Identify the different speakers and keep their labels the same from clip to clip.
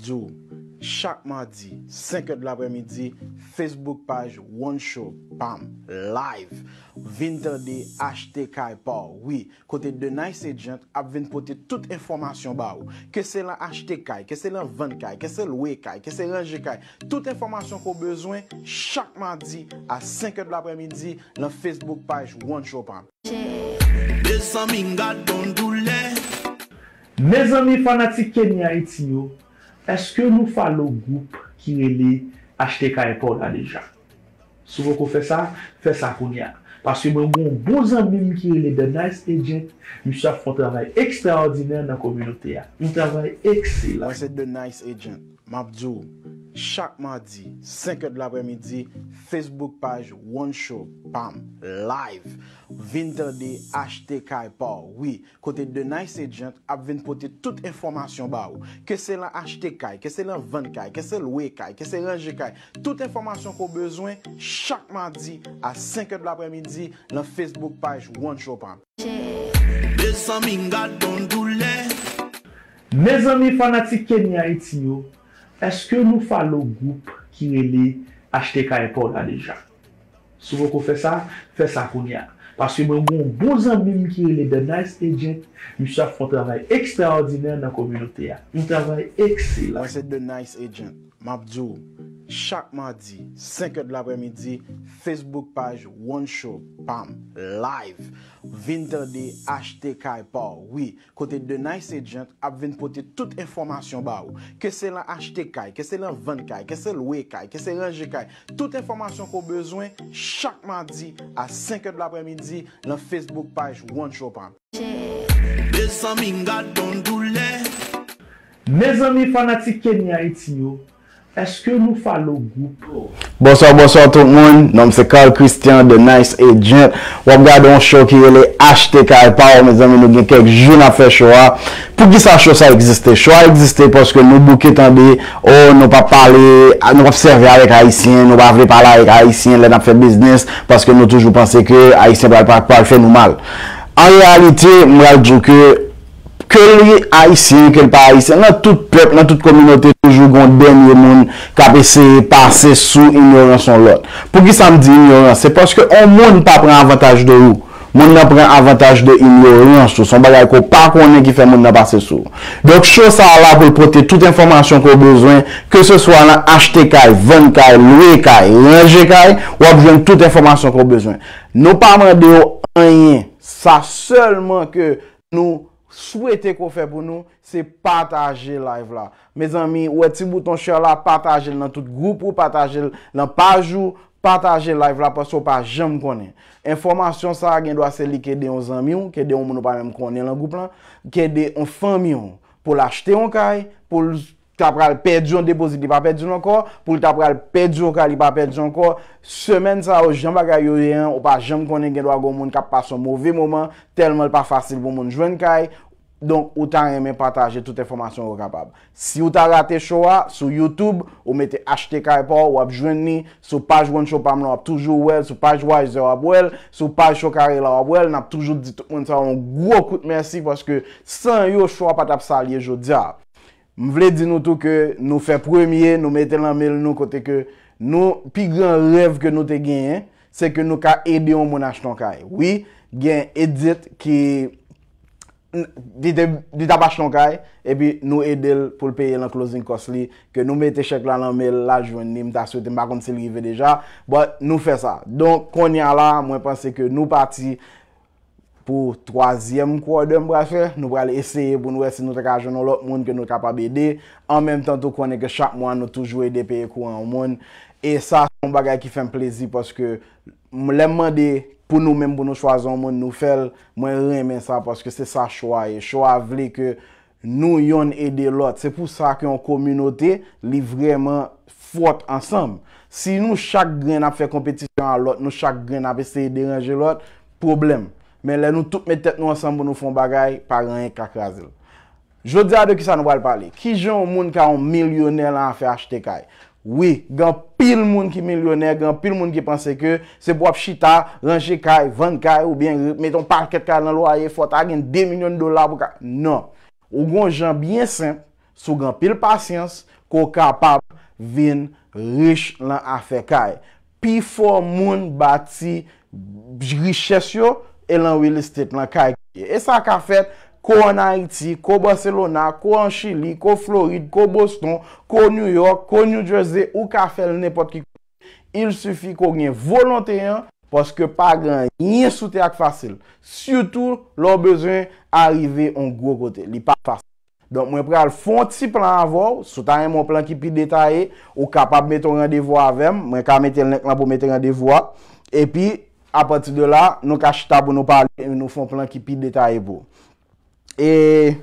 Speaker 1: Jou, chak ma di, 5 e de la pre midi, Facebook page, one show, pam, live, vinde de HTK, pa, wii, kote de Nice Agent, ap vinde pote tout informasyon ba wou, ke se la HTK, ke se la 20K, ke se lwe K, ke se la GK, tout informasyon ko bezwen, chak ma di, a 5 e de la pre midi, la Facebook page, one show, pam.
Speaker 2: Mezomi fanatik kenya iti yo? Eske nou fa lò goup ki ne le Ache te ka e pa ou nan de jan? Sou mwen kon fe sa, fe sa kon ya Pasye mwen mwen bon zan mwen ki ne le The Nice Agent Mwen se fwa ntravay ekstraordinèr nan kominote ya Mwen travay ekselan Mwen se The Nice
Speaker 1: Agent Mabdou, chak madi, 5 e blabre midi, Facebook page, one show, pam, live, vinde di, achete kay, pa, oui, kote de Nice Agent, ap vinde pote tout informasyon ba ou, ke se la achete kay, ke se la vende kay, ke se lwe kay, ke se lanje kay, tout informasyon ko bezwen, chak madi, a 5 e blabre midi, la Facebook page, one show, pam.
Speaker 2: Mezomi fanatik kenya iti yo? eske nou fa lò goup ki rele achete ka iPod an dejan? Sou mwen kon fe sa, fe sa kon ya. Pasye mwen mwen bon zanmim ki rele The Nice Agent, mi sa fwen travay ekstraordinèl nan komyote ya. Mi travay ekselan. Mwen
Speaker 1: se The Nice Agent. Mabdou, chak madi, 5 e de la premidi, Facebook page, one show, pam, live, vinde de HTK, pa, wii, kote de Nice Agent, ap vinde pote tout informasyon ba ou, ke se la HTK, ke se la 20K, ke se lwe K, ke se la GK, tout informasyon ko bezwen, chak madi, a 5 e de la premidi, la Facebook page, one show, pam.
Speaker 2: Mezomi fanatik kenya iti yo? Est-ce que nou falo goupo?
Speaker 1: Bonsoir, bonsoir tout moun. Nom se kal Christian de Nice Agent. Wap gade yon show ki yole achete kal pa ou mè zèmè nou gen kek joun ap fè choua. Pou ki sa chou sa egziste? Choua egziste pòske nou bouke tande ou nou pa pale, nou pa fseve alek aisyen, nou pa avre pale alek aisyen lè nap fè biznis pòske nou toujou panse ke aisyen blal pa kwa l fè nou mal. An realite, mwen lal djouke Kè li a yisi, yon kel pa a yisi. Nan tout pep, nan tout kominote, toujou gond ben yon men kape se pase sou, inyoran son lot. Pou ki sa mdi inyoran, se paske an moun pa pren avantage de yon. Moun nan pren avantage de inyoran sou. Son bagay ko pa konen ki fe moun nan pase sou. Donk, chou sa ala pou prote tout informasyon ko bezwen, ke se swa nan achete kay, ven kay, lwe kay, renje kay, wap jwen tout informasyon ko bezwen. Nou pa mwen deyo anyen, sa selman ke nou souwete kon fè pou nou, se pataje live la. Me zanmi, wè ti bouton chè la, pataje l nan tout goup, ou pataje l nan pajou, pataje live la, pasou pa jèm konen. Enformasyon sa gen do a se li, kède 11 an miyon, kède 11 mounou pa jèm konen lan goup lan, kède 11 an miyon, pou l achete an kay, pou l... Poul ta pral pedjoun depozit li pa pedjoun anko, poul ta pral pedjoun anko li pa pedjoun anko, semen sa ou jen baka yoyen, ou pa jen konen gen do a goun moun kap pa son mouvè mouman, telmèl pa fasil pou moun jwen kay, donk ou ta remen pataje tout informasyon ou kapab. Si ou ta rate chowa, sou Youtube, ou mette HTK e pa, ou ap jwen ni, sou paj woun chow pam nou ap toujou wèl, sou paj waj zè wap wèl, sou paj chow kare la wap wèl, nan ap toujou dit woun sa woun gwo kout mersi, paske san yo chowa pat ap salye jo diap. M vle di nou tou ke nou fe premye, nou mette lanmel nou kote ke nou pi gran rev ke nou te genye, se ke nou ka edyon moun ach ton kaj. Oui, gen edit ki di tap ach ton kaj, e bi nou edel pou l'peye lan closing kos li, ke nou mette chek lanmel la jwen, ni m ta swete m bakon se li ve deja, bo nou fe sa. Don kon ya la, mwen pase ke nou pati, pou 3èm kou adèm brè fè. Nou brè lè esèye pou nou wè si nou te kajonon lòt moun ke nou kapab edè. An mèm tan tou konè ke chak mwan nou toujou edè peye kou an moun. E sa son bagay ki fèm plezi paske mwen lemman de pou nou mèm pou nou chwa zon moun nou fèl mwen remen sa paske se sa chwa e. Chwa vle ke nou yon edè lòt. Se pou sa ki yon komunote li vreman fote ansam. Si nou chak gren ap fè kompetisyon an lòt, nou chak gren ap ese edè rèjè lòt, probleme. men lè nou tout mè tèt nou ansan pou nou fon bagay, pa ran yè kak razil. Jou dè a dè ki sa nou val pali, ki jan ou moun ka ou milyonè lan a fè achete kaj? Oui, gan pil moun ki milyonè, gan pil moun ki panse ke, se bo ap chita, ranjè kaj, vèn kaj, ou bien, meton, paket kaj nan lo a ye, fot agen, 2 milyon dolar pou kaj. Non, ou gon jan bien sen, sou gan pil pasyans, ko kapab vin rish lan a fè kaj. Pi for moun bati rishes yo, e lan wè lè stèt lan kaj kye. E sa ka fèt, ko an Haiti, ko Barcelona, ko an Chili, ko Floride, ko Boston, ko New York, ko New Jersey, ou ka fèt lè nèpot ki kou. Il soufi kou gen volontèyen, pòske pa gran yè. Nye soute ak fasyl. Soutou, lò bezèn, arive yon gwo kote. Li pa fasyl. Donk mwen pre al fònti plan avò, soutan yè mò plan ki pi detaye, ou kapap mèt an randevò avèm, mwen ka mèt el lèk la pou mèt an randevò, epi, A pati de la, nou ka chita pou nou pali, nou fon plan ki pi detay bo. E,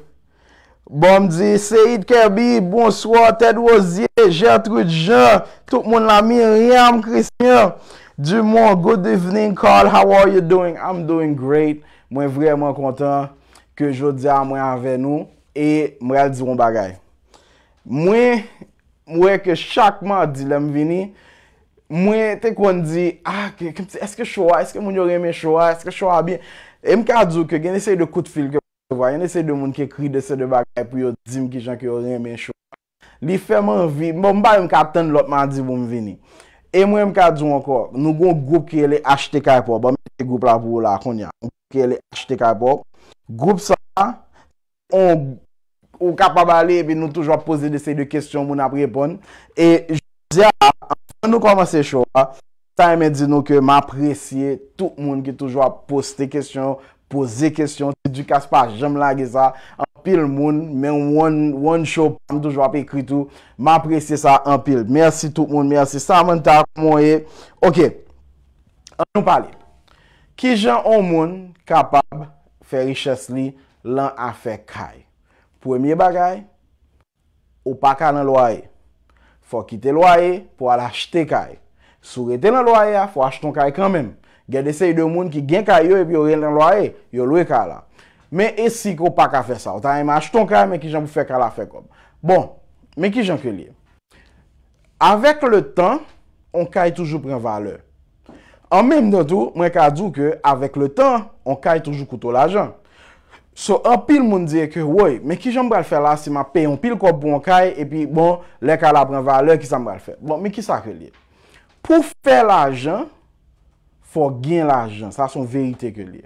Speaker 1: bon mdi, Seyid Kerbi, bon swa, Ted Woziye, Gertrude Jeun, tout moun la mi, Riam Christian, du moun, good evening, Carl, how are you doing? I'm doing great. Mwen vreman kontan ke jodi a mwen anve nou, e mwen al di won bagay. Mwen, mwen ke chakman di lem vini, Mwen te kon di, ah, eske chowa, eske moun yo reme chowa, eske chowa bi, e mwen ka djou ke gen esay de kout fil ke mwen te vwa, gen esay de moun ke kri de se de bagay pou yo dim ki jan ki yo reme chowa. Li fe mwen vi, mwen bon, ba mwen ka ten lot mwen a di mwen vini. E mwen mwen ka djou anko, nou goun goup ki ele H.T.K. Pop, mwen mwen te goup la pou la, koun ya, goup ki ele H.T.K. Pop, goup sa, ou kapabali, e nou toujwa pose de se de kestyon moun ap repon, e jose a la, An nou koman se chowa, ah, ta yon men di nou ke m apresye tout moun ki toujwa poste kestyon, pose kestyon, edu kaspas, jem la geza, an pil moun, men one show pan toujwa pe kri tou, m apresye sa an pil. Mersi tout moun, mersi, sa mwen ta, mwen ye. Ok, an nou pali, ki jan an moun kapab fe riches li lan afe kaj? Premye bagay, ou pa ka nan lo aye? Fwa kite loaye pou al achete kaye. Sou rete lan loaye, fwa acheton kaye kanmen. Gede se yi de moun ki gen kaye yo e pi yo rete lan loaye, yo lwe kala. Men esi ko pa ka fe sa. Ou ta eme acheton kaye, men ki jan pou fe kala fe kom. Bon, men ki jan ke li. AVEK LE TAN, ON KAYE TOUJOU PREN VALEUR. AN MENMEN DAN TOU, MEN KA DOU KE AVEK LE TAN, ON KAYE TOUJOU KOUTO LA JAN. So, an pil moun diye ke, woy, me ki jan mbrel fè la si ma pey an pil kob pou an kay, epi, bon, le ka la pren vale, ki san mbrel fè? Bon, me ki sa ke li? Pou fè l'ajan, fò gen l'ajan. Sa son verite ke li.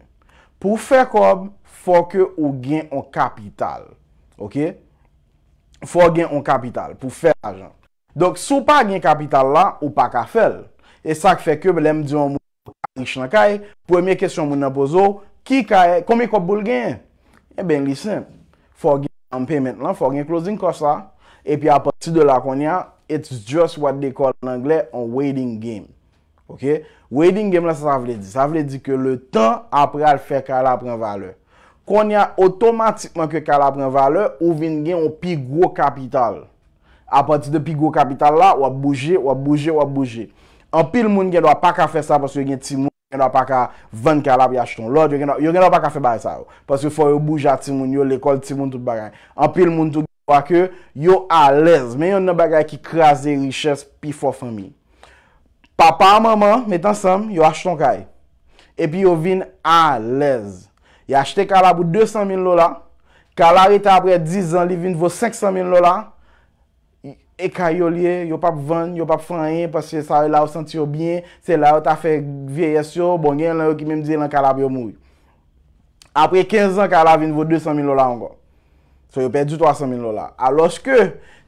Speaker 1: Pou fè kob, fò ke ou gen an kapital. Ok? Fò gen an kapital pou fè l'ajan. Donk, sou pa gen kapital la, ou pa ka fèl. E sa k fè ke, blem diyon moun, ak nish nan kay, pwemye kesyon moun nan bozo, ki kay, komi kob boul gen? E ben lisem, fò gen an payment lan, fò gen closing kò sa, epi apatid de la kon ya, it's just what they call an anglè, an waiting game. Waiting game la sa vle di, sa vle di ke le tan apre al fè kala apren vale. Kon ya otomatikman ke kala apren vale, ou vin gen an pi gwo kapital. Apatid de pi gwo kapital la, wap bouje, wap bouje, wap bouje. An pil moun gen dwa pa ka fè sa, paswe gen ti moun. yo genwa pa ka ven kalab yo ashton. Yo genwa pa ka fe baye sa yo. Pase yo fo yo bouja ti moun yo, lekol ti moun tout bagay. An pil moun tout bagay. Yo a lez, men yo nan bagay ki kras de riches pi fo fami. Papa, mama, metan sam, yo ashton kay. E pi yo vin a lez. Yo ashte kalab ou 200,000 lola. Kalab ite apre 10 an li vin vo 500,000 lola. ekay yo liye, yo pa pou vande, yo pa pou fanyen, pasye sa yo la ou senti yo byen, se la yo ta fèk vieyes yo, bon gen la yo ki mèm diye lan kalab yo mouy. Apre 15 an kalab vin vo 200.000 lola ango. So yo pè di 300.000 lola. Aloj ke,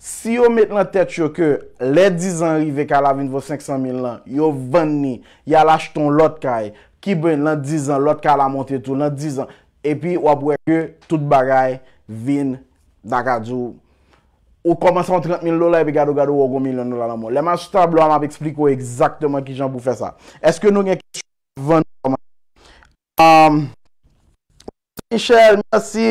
Speaker 1: si yo met lan tèt yo ke, le 10 an rive kalab vin vo 500.000 lola, yo vande ni, ya laj ton lot kaj, ki bèn lan 10 an, lot kalab monte tou lan 10 an, e pi wapwe ke, tout bagay vin da kajou, Ou komansan 30.000 lola e pe gado gado ou gomin lola nan mo. Le manj tablo a ma ve ekspliko e eksaktman ki jan pou fe sa. Eske nou gen kisye? Vande. Michel, mersi.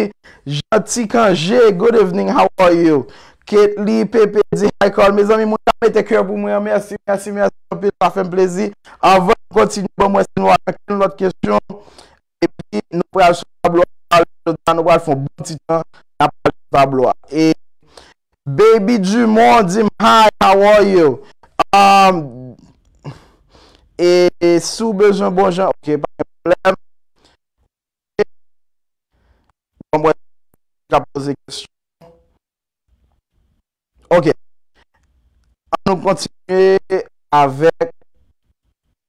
Speaker 1: Janti kanje. Good evening, how are you? Kate Lee, Pepe D. Mes ami mouni a mette kyo pou mwen. Mersi, mersi, mersi. Mersi, mersi. A fe m plezi. Avan, kontinu. Bon mwen se nou a akil lout kestyon. E pi nou prej sou tablo a. Nou gwa l fon bon ti jan. A prej sou tablo a. E... Bebi di moun, di m, hi, how are you? Um, e, e sou bejoun bon jan? Ok, pa kem problem. Bon, mwen wè, j apose kèstyon. Ok. An nou kontinye avèk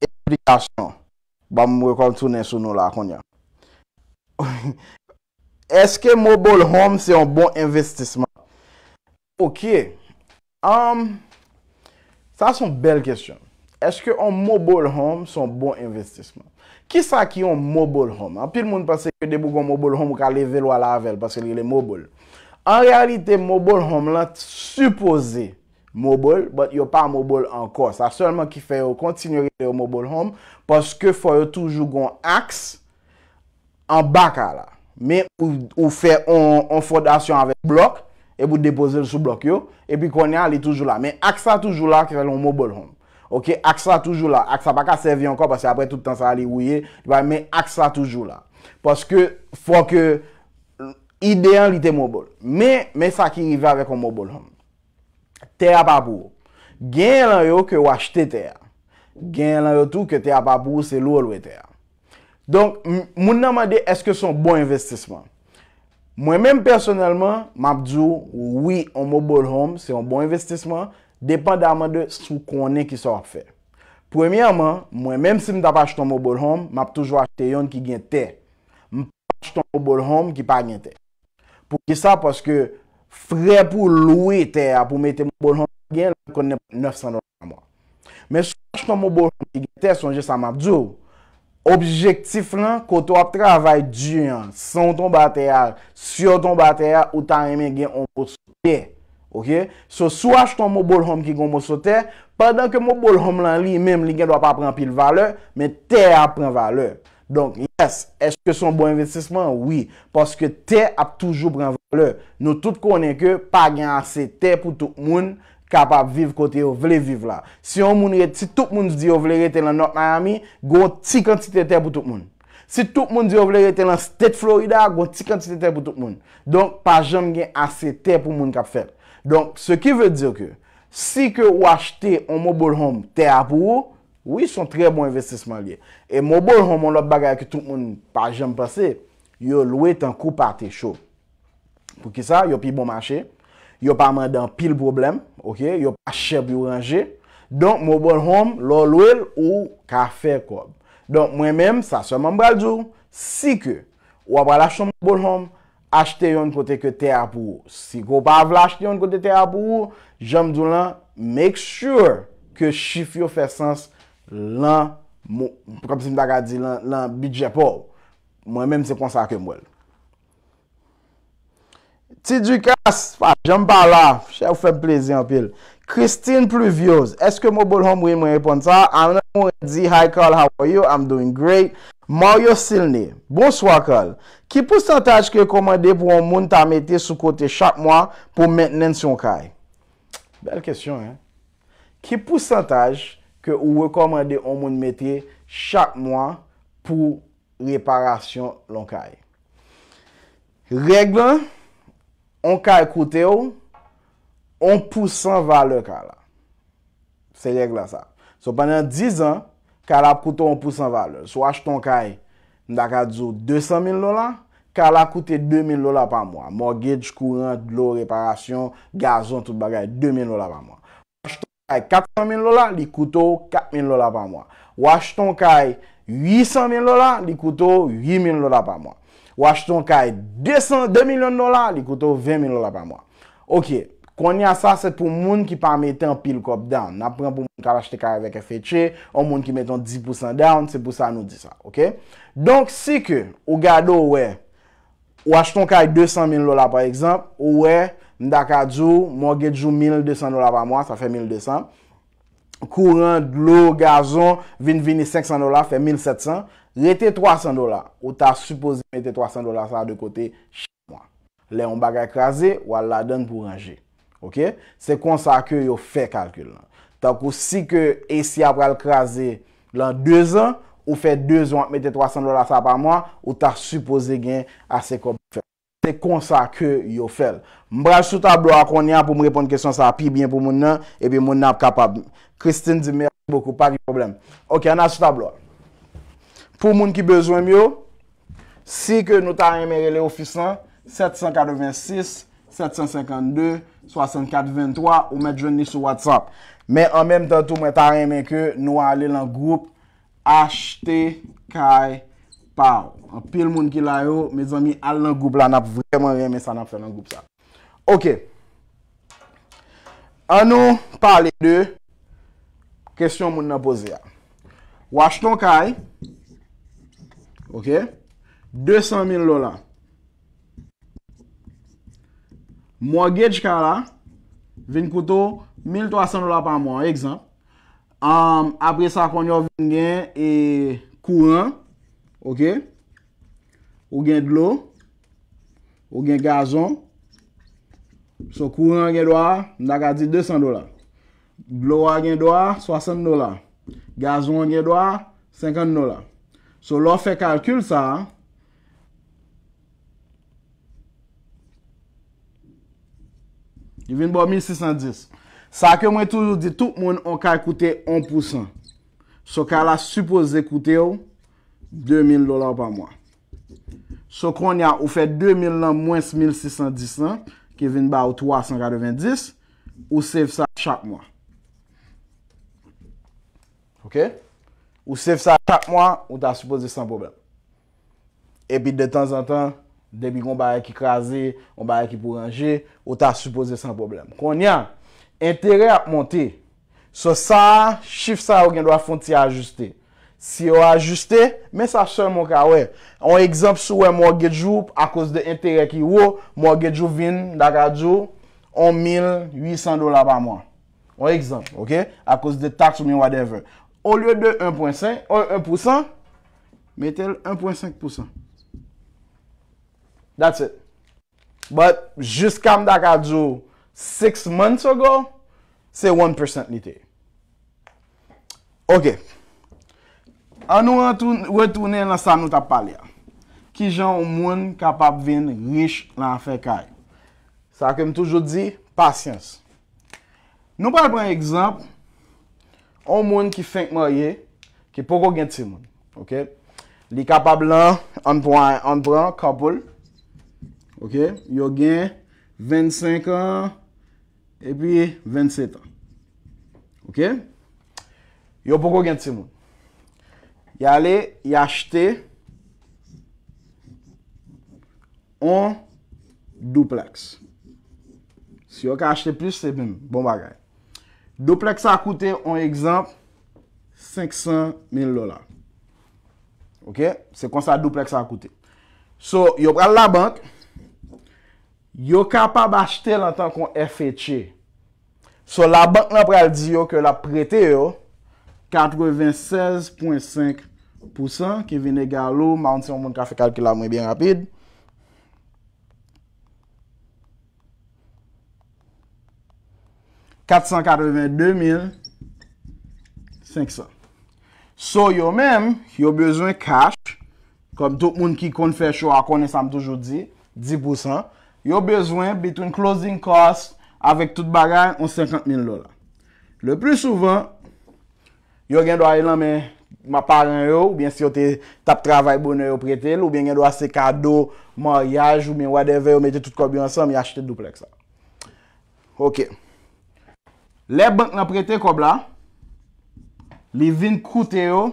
Speaker 1: eplikasyon. Mwen wè kon tounen sou nou la akonya. Eske mobile home se yon bon investisman? Ok, amm, um, sa son bel kestyon. Eske an mobile home son bon investisman? Ki sa ki an mobile home? An pil moun pase ki debo gwen mobile home ou ka level walavel, paske li le mobile. An realite, mobile home la, t' suppose mobile, but yo pa mobile anko. Sa solman ki fè yo kontinu rite yo mobile home, paske fò yo toujou gwen axe an baka la. Me ou fè an fondasyon avè blok, E pou depoze sou blok yo. E pi konya li toujou la. Men aksa toujou la kre lon mobile home. Ok. Aksa toujou la. Aksa pa ka servi ankon. Pase apre tout tan sa li ouye. Men aksa toujou la. Pase ke fwa ke idean li te mobile. Men sa ki nivye avè kon mobile home. Tè apapou. Gen yon yo ke wach tè tè ya. Gen yon yo tou ke tè apapou se loul wè tè ya. Donk moun nanman de eske son bon investisman. Mwen menm personelman, mapdjou, wii, yon mobile home, se yon bon investisman, depan daman de sou konen ki sa wap fe. Premiyaman, mwen menm si mda pa chiton mobile home, map toujwa chite yon ki gen te. Mpa chiton mobile home ki pa gen te. Pou ki sa, paske fre pou loui te ya pou mette mobile home gen, konen 900 ron nan mwa. Menm sou chiton mobile home ki gen te, sonje sa mapdjou, Objektif lan, ko tou ap travay diyan, son ton batayar, sur ton batayar, ou tan yemen gen yon mwosote. Ok? So, sou ach ton mwobol hom ki yon mwosote, padan ke mwobol hom lan li, menm li gen do ap apren pil vale, men te apren vale. Donk, yes, eske son bon investisman? Oui, paske te ap toujou pren vale. Nou tout konen ke, pa gen ase te pou tout moun, kap ap viv kote yo vle viv la. Si yo moun rete, si tout moun di yo vle rete lan not nan yami, gwo ti kantite te pou tout moun. Si tout moun di yo vle rete lan State Florida, gwo ti kantite te pou tout moun. Donk, pa jem gen ase te pou moun kap fet. Donk, se ki vwe diyo ke, si ke yo achete yon mobile home, te apou ou, ou yon son tre bon investisman liye. E mobile home, yon lot bagay ki tout moun pa jem pase, yo loue tan koupa te chou. Pou ki sa, yo pi bon mache, yo pa man dan pil probleme, Yo pa cheb yo range, donk mwen bon mwen hom lor lwel ou kafe kob. Donk mwen menm sa seman mwen braljou, si ke wap braljou mwen mwen hom, achte yon kote ke te apou. Si kou pa vla achte yon kote te apou, jom doun lan, make sure ke chif yo fe sens lan bidjepo. Mwen menm seponsa akè mwen l. Tit Dukas, ah, jenm pa la, chè ou fèm plézi anpil. Christine Pluvioz, eske mou bol hom wè mwen repon sa? Anan moun re di, hi Carl, how are you? I'm doing great. Mario Silny, bon swa Carl. Ki pousantaj ke komande pou an moun ta metè sou kote chak mwa pou mennen son kay? Bel kèsyon, eh. Ki pousantaj ke ou re komande an moun metè chak mwa pou reparasyon lon kay? Reglan, On kay koute ou, on pousse an vale ka la. Se yegle la sa. So, panen 10 an, ka la poute ou an pousse an vale. So, wach ton kay, mdaka dzo, 200,000 lola, ka la koute 2,000 lola pa mwa. Mortgage, kouren, lo, reparasyon, gazon, tout bagay, 2,000 lola pa mwa. Wach ton kay 400,000 lola, li koute ou 4,000 lola pa mwa. Wach ton kay 800,000 lola, li koute ou 8,000 lola pa mwa. Ou acheton kaye 2 milyon dola, li koute ou 20 milyon dola pa mwa. Ok, kon ya sa, se pou moun ki pa mette an pil kop dan. Na pren pou moun kal achete kare vek FHC, an moun ki mette an 10% dan, se pou sa nou di sa. Ok, donk si ke ou gado ou e, ou acheton kaye 200 milyon dola pa eksemp, ou e, ndakadjou, mwagejou 1200 dola pa mwa, sa fe 1200. Kouran, glou, gazon, vin vini 500 dola, fe 1700. Le te 300 dola, ou ta supose mette 300 dola sa de kote, chek mwa. Le yon bagay krasi, ou al la den pou range. Ok? Se konsa ke yo fe kalkul nan. Tako si ke esi apra l krasi lan 2 an, ou fe 2 an mette 300 dola sa pa mwa, ou ta supose gen ase kon fe. Se konsa ke yo fel. Mbraj sou tablo akon yan pou mw repon kesyon sa pi bien pou moun nan, epi moun nan ap kapab. Christine di meri boku, pa ki problem. Ok, an a sou tablo an. Pou moun ki bezwen myo, si ke nou ta reme le ofisan, 786, 752, 6423, ou mè jouni sou WhatsApp. Mè an mèm tan tou mè ta reme ke, nou a ale lan goup, H, T, K, P. An pil moun ki la yo, mè zon mi ale lan goup la, nan ap vremen reme sa nan ap fè nan goup sa. Ok. An nou, pa le de, kèsyon moun nan pose ya. Wach ton kaj, Ok, 200,000 lola. Mwa gej ka la, vin koutou 1,300 lola pa mwen, ekzamp. Apre sa kon yo vin gen kouren, ok, ou gen glou, ou gen gazon. So kouren gen do a, ndak a di 200 lola. Glou a gen do a, 60 lola. Gazon a gen do a, 50 lola. So, lò fè kalkül sa. Y vin bo 1610. Sa ke mwen toujou di, tout moun an kalk koute 1%. So, ka la suppose koute ou, 2000 dolar pa mwa. So, kon ya, ou fè 2000 nan mwens 1610 nan, ki vin ba ou 390, ou save sa chak mwa. Ok? Ok? Ou sef sa chak mwa, ou ta supose san problem. Epi de tan zan tan, depi kon baye ki krasi, on baye ki pou ranji, ou ta supose san problem. Kon nyan, entere ap monte, so sa, chif sa ou gen do a fon ti ajuste. Si yo ajuste, men sa se mwaka we. On ekzamp sou we mwage djou a kouz de entere ki wou, mwage djou vin, daka djou, on mil, yi san do la pa mwa. On ekzamp, ok? A kouz de taks ou mi wadevè. ou lye de 1.5, ou 1%, metel 1.5%. That's it. But, jist kam dak a djou 6 months ago, se 1% nite. Ok. An nou retounen la sa nou tap palya. Ki jan ou moun kapap vin rish lan fekay. Sa kem toujou di, pasyans. Nou pal pren ekzamp, On moun ki fink mou ye, ki pou kou gen ti moun. Li kapab lan, an bran, an bran, kapol. Yo gen 25 an, epi 27 an. Yo pou kou gen ti moun. Ya le, ya achete, an dupleks. Si yo ka achete plus, se bim, bon bagay. Do plek sa akoute an ekzamp, 500,000 lola. Ok, se kon sa do plek sa akoute. So, yo pral la bank, yo kapab achete lantan kon FHC. E. So, la bank la pral di yo ke la prete yo, 96.5% ki vini gano, ma anse yon moun ka fe kalkila mwen bien rapide. 482,500. So, yo men, yo bezwen cash, kom tout moun ki kon fè chou akone sa m toujou di, 10%, yo bezwen betoun closing cost avèk tout bagay, ou 50,000 lola. Le plus souvent, yo gen do a ilan men ma parren yo, ou bien si yo te tap travay bonnen yo pretel, ou bien gen do a se kado, maryaj, ou bien whatever, yo mette tout kobi ansam, yo achete duplek sa. Ok. Le bank nan prete kob la, li vin koute yo,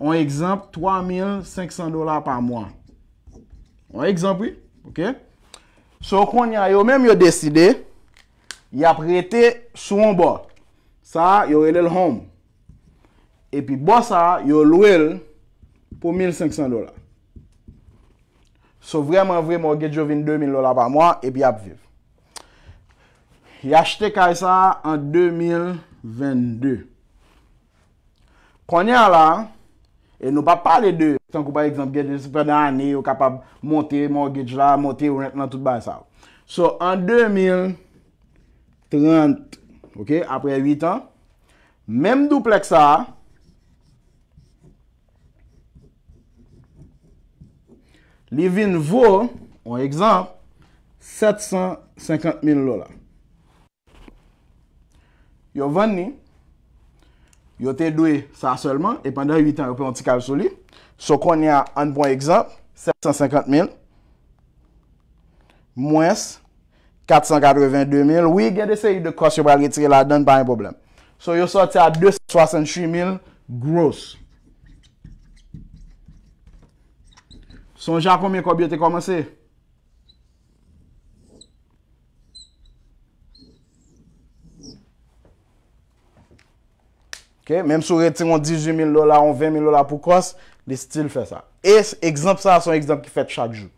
Speaker 1: an ekzamp, 3500 dolar pa mwa. An ekzamp, oui? So kon ya yo, menm yo deside, ya prete sou an bo. Sa, yo relel home. E pi bo sa, yo lwel pou 1500 dolar. So vreman vreman, yo vinde 2000 dolar pa mwa, e pi ap viv. Yachte kaysa an 2022 Konya la E nou pa pale de Tan kou pa ekzamp gen disipre dan ane Ou kapab monte mortgage la Monte rent nan tout ba sa So an 2030 Ok apre 8 an Mem duplek sa Livin vo On ekzamp 750.000 lola Yo van ni, yo te dwe sa selman, e pandan 8 an yo plon ti kal soli. So kon ni a an bon ekzamp, 750 mil, mwens, 442 mil. Oui, gen de se yi de kos yo pral yi tire la, don pa yi problem. So yo sorti a 263 mil, gross. Son jan kon mye kobye te komanse? Mèm sou reting an 18.000 lola, an 20.000 lola pou kos, li stil fè sa. E, ekzamp sa, son ekzamp ki fèt chak jou.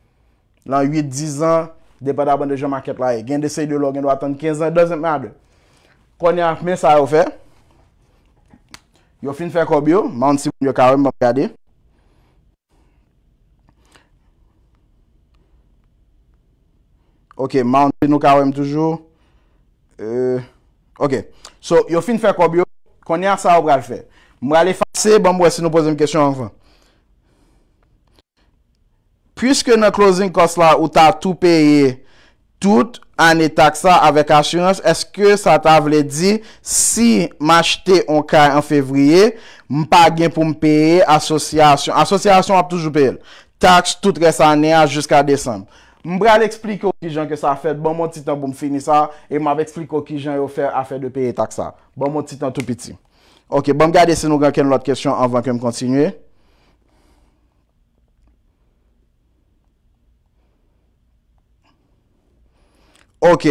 Speaker 1: Lan 8-10 an, depè da ban de jè market la e. Gen de se yi de lò, gen do atan 15 an, doesn't matter. Konya, mè sa yò fè. Yò fin fè kòb yò, moun si yò kawèm bèm kade. Ok, moun si nou kawèm toujou. Euh, ok, so, yò fin fè kòb yò, Konya sa ou bral fè? Mbral e fase, bon mwè si nou pozèm kèsyon an fè. Piske nan closing kos la ou ta tou peye tout an e taksa avèk asyans, eske sa ta vle di, si m'achete an kèy an fevriye, mpa gen pou mpeye asosyasyon. Asosyasyon ap toujou peye, taks tout res an e a jusqu'a desanm. Mbra l'eksplik yo ki jan ke sa fèd, bon mon titan pou m finisa, e m av eksplik yo ki jan yo fèd a fèd de pèye tak sa. Bon mon titan tout piti. Ok, bon m gade se nou ganken lout kèsyon anvan ke m kontinye. Ok.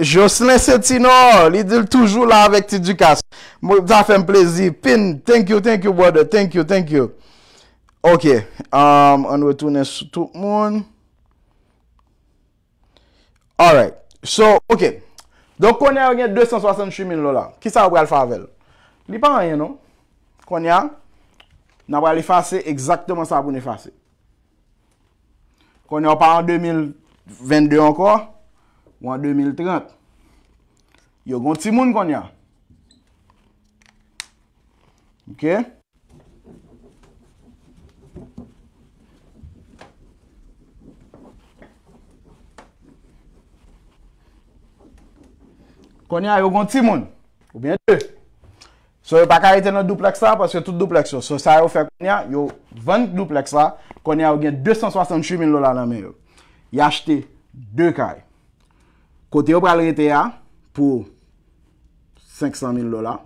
Speaker 1: Jos lè se ti nou, li dil toujou la avèk ti dukasyon. M wè ta fèm plèzi. Pin, thank you, thank you, brother, thank you, thank you. Ok, um, an wè toune sou tout moun. Alright, so, ok. Donk konya wè gen 268 min lò la. Ki sa wè alfavel? Li pa an yen nou? Konya, nan wè alifase exaktèman sa wè alifase. Konya wè pa an 2022 anko, ou an 2030. Yo goun ti moun konya. Ok? Ok? konya yo gon ti moun, ou bien te. So, yo pa kariten nan dupleksa, paswe tout dupleks yo. So, sa yo fe konya, yo 20 dupleksa, konya yo gen 268.000 lola nan men yo. Yo achete 2 kar. Kote yo pral rete ya, pou 500.000 lola.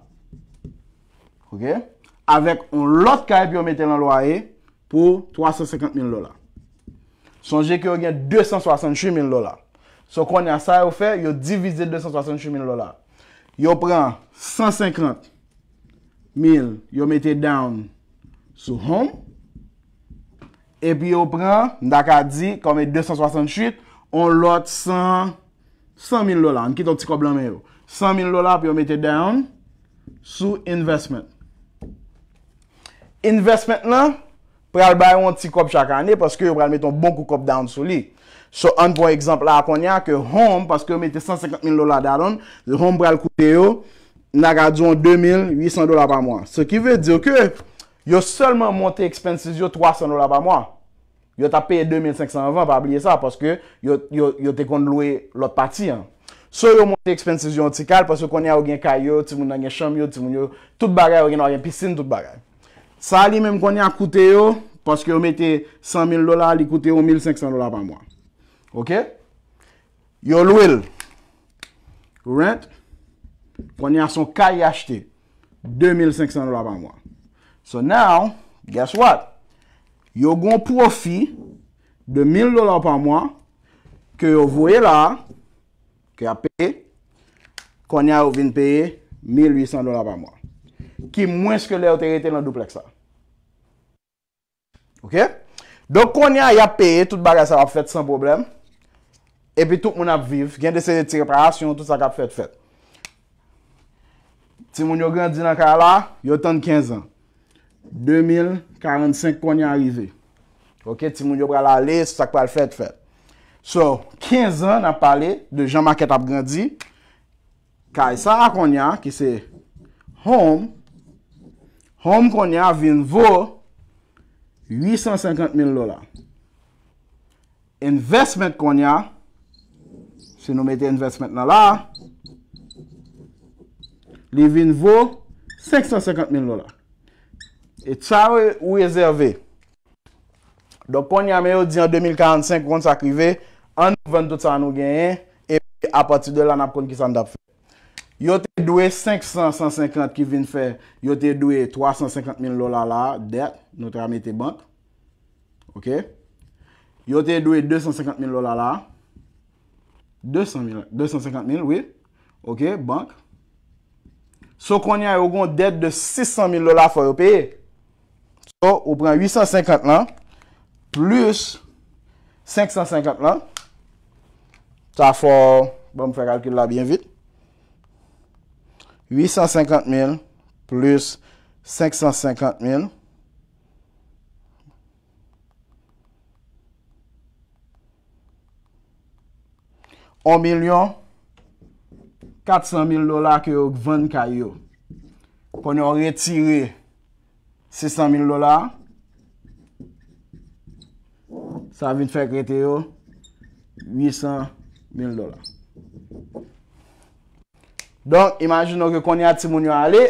Speaker 1: Ok? Awek, on lot kar pi yo mette nan lo a ye, pou 350.000 lola. Sonje ki yo gen 268.000 lola. So kon ya sa yo fe, yo divize 268,000 lola. Yo pren 150,000, yo mette down sou home. E pi yo pren, nda ka di, kome 268, on lot 100,000 lola. An kiton ti kop lan men yo. 100,000 lola pou yo mette down sou investment. Investment la, pral bayon ti kop chak ane, paske yo pral metton bonkou kop down sou li. So, an bon ekzamp la akon ya ke hom, paske ou mette 150.000 lola dadon, hom bral koute yo, nan radyon 2.800 lola pa mwa. Se ki ve diyo ke, yo selman monte ekspensiz yo 300 lola pa mwa. Yo ta peye 2.500 lola pa abliye sa, paske yo te kon loue lot pati. So, yo monte ekspensiz yo antikal, paske yo kon ya ou gen kayo, ti moun nan gen chanm yo, ti moun yo tout bagay, ou gen orgen piscine, tout bagay. Sa li menm kon ya koute yo, paske yo mette 100.000 lola, li koute yo 1.500 lola pa mwa. Ok? Yo louil rent kon yon son ka yi achete 2500 dolar pa mwa. So now, guess what? Yo gon profi 2000 dolar pa mwa ke yo vouye la ke a pe kon yon vin pe 1800 dolar pa mwa. Ki mwenskele ou te rete lan duplek sa. Ok? Don kon yon yon pe tout bagas sa va fet san probleme epi tout moun ap viv, gen desene ti reparasyon tout sak ap fet fet ti moun yo grandi nan kaya la yotan 15 an 2045 konya arize ok, ti moun yo brala ale, sak pal fet fet so, 15 an ap pale de jan maket ap grandi kaya sa a konya ki se home home konya vin vo 850.000 lola investment konya se nou mette invest menten la, li vin vò, 550,000 lola. E tsa wè ou e zervè. Dò pon yame yo di an 2045, roun sa krive, an nou ven tout sa nou genye, e apatidè lan ap kon ki san dap fè. Yo te dwe 500, 150 ki vin fè, yo te dwe 350,000 lola la, der, nou te ramete bank, yo te dwe 250,000 lola la, 250.000, oui, ok, bank. So konye a yo gon det de 600.000 lola fò yo pe. So, ou pran 850.000 plus 550.000. Ta fò, bon m fè kalkil la bien vit. 850.000 plus 550.000. 1,400,000 dola ki yo gwen ka yo. Kon yo retire 600,000 dola. Sa vin fek rete yo, 800,000 dola. Donk, imajin nou ki kon ya timoun yo ale,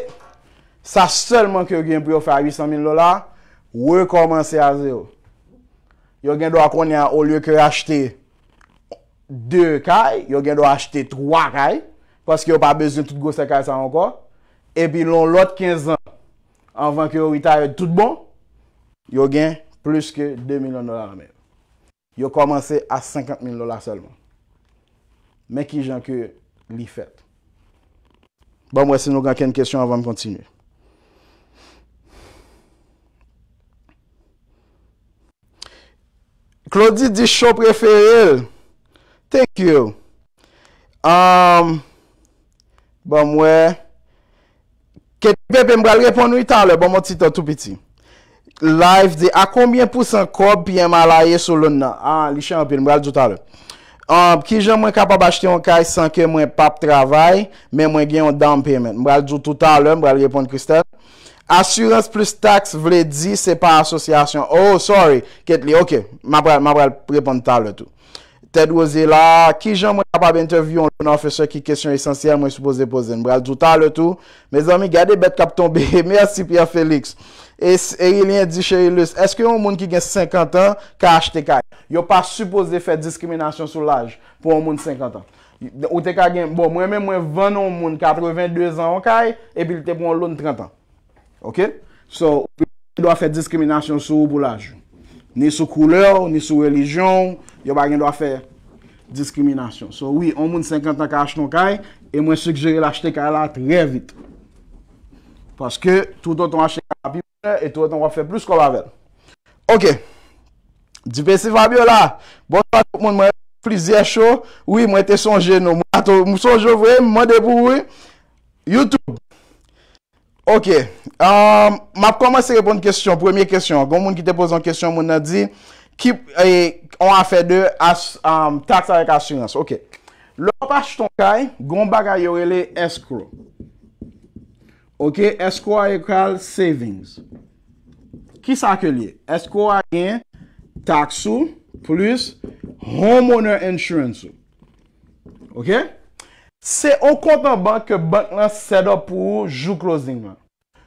Speaker 1: sa selman ki yo gen pou yo fe a 800,000 dola, wè komanse a ze yo. Yo gen do akon ya ou lye ki yo achete yo. 2 kay, yo gen do achete 3 kay, paske yo pa bezoun tout go se kay sa anko, epi lon lot 15 an, anvan ke yo wita yon tout bon, yo gen plus ke 2 milion dolar amè. Yo komanse a 50 milion dolar selman. Mè ki jan ke li fèt. Bon, mwese nou gankèn kèsyon anvan mw kontinu. Klo di di chò preferèl, Thank you. Um, bon mwen, ket bebe mwen repon nou yi tan lè, bon mwen titan tout piti. Life di, a konbyen pousan kob pi yon malaye sou loun nan? An, ah, li chan yon pil, mwen aljou tan lè. An, ki jen mwen kapab achete yon kay, sankye mwen pap travay, men mwen gen yon down payment. Mwen aljou toutan lè, mwen aljou pon Christelle. Assurance plus tax, vle di, se pa asosyasyon. Oh, sorry, ket li, ok, mwen aljou pon tan lè tout. Ted Rosella, ki jan mwen kap ap enterviyon loun an fese ki kesyon esensyel mwen soupoze pouzen. Bral djoutan loutou. Me zami, gade bet kap tonbe. Merci Pierre-Felix. E, e yi lyen di chè yi lus. Eske yon moun ki gen 50 an, kache te kaye. Yon pa soupoze fè diskriminasyon sou lage pou yon moun 50 an. Ou te kaye gen, bon, mwen mwen mwen ven yon moun 82 an yon kaye, epi lite pou yon loun 30 an. Ok? So, ou pwè yon moun fè diskriminasyon sou ou pou lage. Ni sou kouleur, ni sou religyon, yo bagen do a fe diskriminasyon. So, oui, an moun 50 an ka ach non kay, e mwen sugjeri l'achete kay la tre vit. Paske, tout an ton achete kapi, et tout an ton va fe plus kon la vel. Ok. Dipeci Fabiola. Bonsoit tout moun mwen, mwen flizye chou. Oui, mwen te sonje nou. Mwen sonje vwe, mwen debou wwe. Youtube. Ok. Euh, mwen ap komanse repon kestyon, premye kestyon. Gon moun ki te posan kestyon, moun nan di, ki... On a fè dè um, taks avèk asunans. Ok. Lòp achiton kaj, goun bagay yore lè escrow. Ok. Escrow a yò kal savings. Ki sa akè liè? Escrow a gen taks sou, plus homeowner insurance sou. Ok. Se o kontan bank ke bank nan set up pou jou closing nan.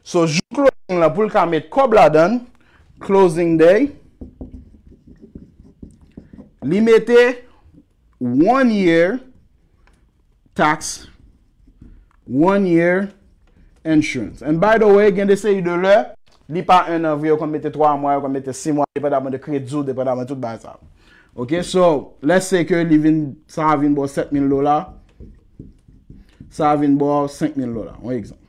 Speaker 1: So, jou closing nan, pou lè ka met kob la dan, closing day, Li mette one year tax, one year insurance. And by the way, gen de se yi de le, li pa un avyo, kon mette 3 mwa, kon mette 6 mwa, depa da man de krejou, depa da man tout ba sa. Ok, so, let's say ke li vin sa avin bo 7000 lola, sa avin bo 5000 lola, on ekzan.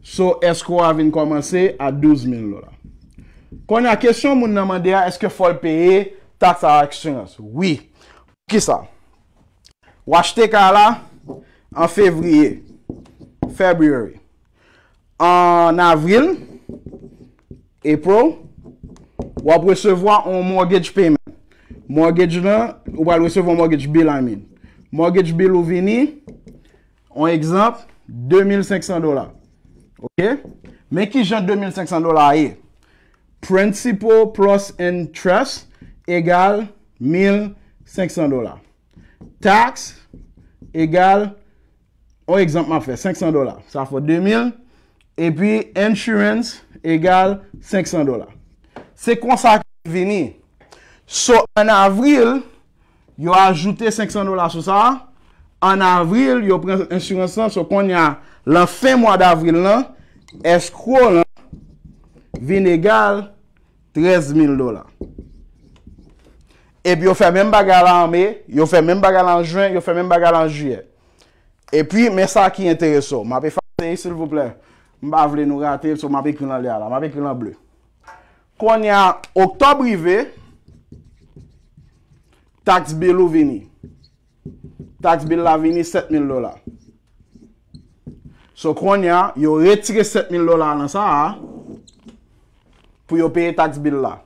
Speaker 1: So, esko avin komanse a 12000 lola. Kon a kesyon moun nanman de ya, eske fol peye? Taks a a ekstrenans. Ou ki sa? Ou achete ka la an fevrier. February. An avril. April. Ou ap resevo an mortgage payment. Mortgage la. Ou ap resevo mortgage bill. Mortgage bill ou vini. An ekzamp. 2500 dola. Men ki jan 2500 dola a ye? Principal plus interest. Egal 1,500 dolar. Tax. Egal. Ou ekzantman fè. 500 dolar. Sa fò 2,000. E pi insurance. Egal 500 dolar. Se konsak vini. So an avril. Yo ajoute 500 dolar sou sa. An avril. Yo prens insurance san. So kon ya la fin mwa d'avril la. E skwo la. Vini egal 13,000 dolar. E pi yo fe men bagala an me, yo fe men bagala an juen, yo fe men bagala an juye. E pi, mè sa ki entere so. Ma pe fante yi, s'il vous plè. Mba vle nou rante, so ma pe krena lè a la, ma pe krena blè. Konya, oktob rive, taks bil ou vini. Taks bil la vini, 7000 dola. So konya, yo retike 7000 dola nan sa a, pou yo pey taks bil la.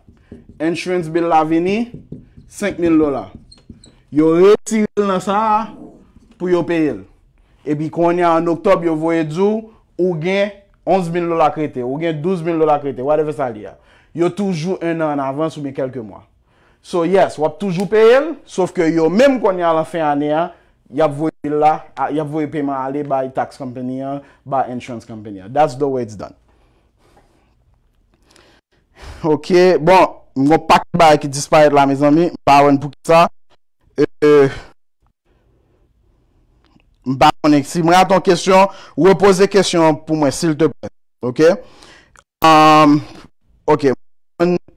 Speaker 1: Entrance bil la vini, 5,000 lola. Yo re-siril nan sa, pou yo peyil. E bi konya an oktob yo voye dzu, ou gen 11,000 lola krete, ou gen 12,000 lola krete, whatever sa li ya. Yo toujou 1 an avans ou bi kelke mwa. So yes, wap toujou peyil, saf ke yo mem konya la fey ane ya, yap voye la, yap voye peyman ale by tax company ya, by insurance company ya. That's the way it's done. Ok, bon. Mwen pa kibay ki dispaye d la mizan mi. Mwen pa ron pou ki sa. E, e, mwen pa konek si. Mwen a ton kestyon. Ou a pose kestyon pou mwen. Sil te pwes. Ok. Ok.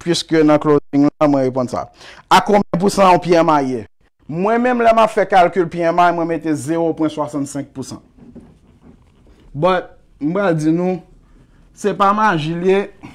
Speaker 1: Piske nan closing la mwen repon sa. A konmen pwesan yon PMI ye? Mwen men mwen fe kalkul PMI. Mwen mette 0.65%. Mwen a di nou. Se pa man jilye. Mwen a di nou.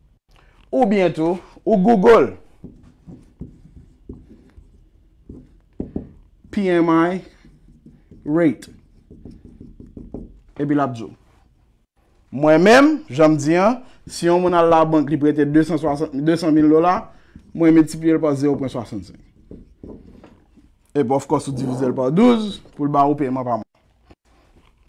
Speaker 1: Ou bientou, ou Google PMI rate epi labdjou. Mwen men, jom diyan, si yon mwen al lab bank li prete 200.000 lola, mwen metipi el pa 0.65. Epi ofkos ou divize el pa 12, pou l bar ou pema pa mwen.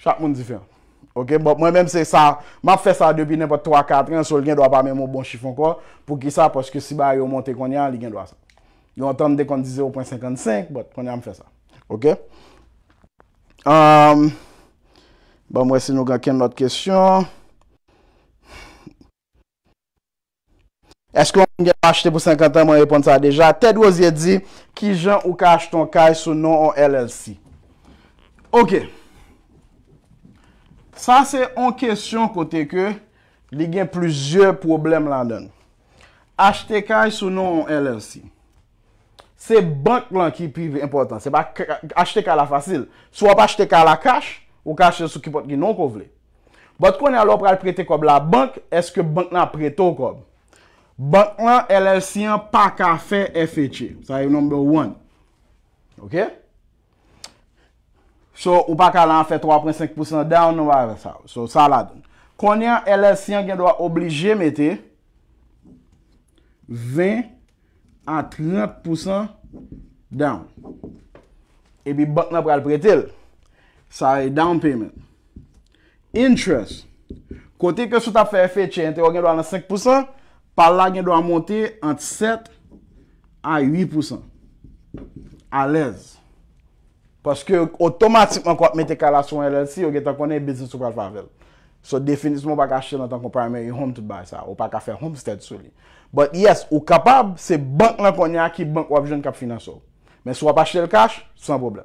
Speaker 1: Chak mwen dife an. Bon, mwen mèm se sa, mèm fè sa devine pou 3-4 yon, sou l gen dwa pa mèm ou bon chifon kon, pou ki sa, pwoske si ba yon monte kon yon, l gen dwa sa. Yon tande de kon dizi 0.55, pot kon yon fè sa. Ok? Um, bon, mwen se nou ganken not kèsyon. Eske yon gen achete pou 50 yon, mwen repon sa deja. Ted Wozye di, ki jen ou ka acheton kay sou non ou LLC? Ok. Sa se an kesyon kote ke li gen plizye problem la den. Ache tekay sou nou an LLC. Se bank lan ki pi ve impotant. Se ba ache tekay la fasil. So ap ache tekay la kache ou kache sou ki pot ki non ko vle. Bat kon alo pral prete kob la bank, eske bank nan preto kob. Bank lan LLC an pa ka fe efetye. Sa e number one. Ok? So, ou pa kalan fè 3.5% down nou wè vè sa. So, sa la don. Konya ls yon gen do a oblige metè. 20% a 30% down. Ebi, bank nan pral prétil. Sa e down payment. Interest. Kote kè sou ta fè fè chen, te o gen do a lan 5%. Pal la gen do a montè ant 7% a 8%. A lèz. Paske otomatikman kwa met e kalasyon elè si, yo getan konen e bizis sou pras pavel. So definis moun pa ka chel nan tankon primary home to buy sa. Ou pa ka fe homestead sou li. But yes, ou kapab, se bank lan konen a ki bank wap joun kap finansou. Men sou wap achel kash, sou an boble.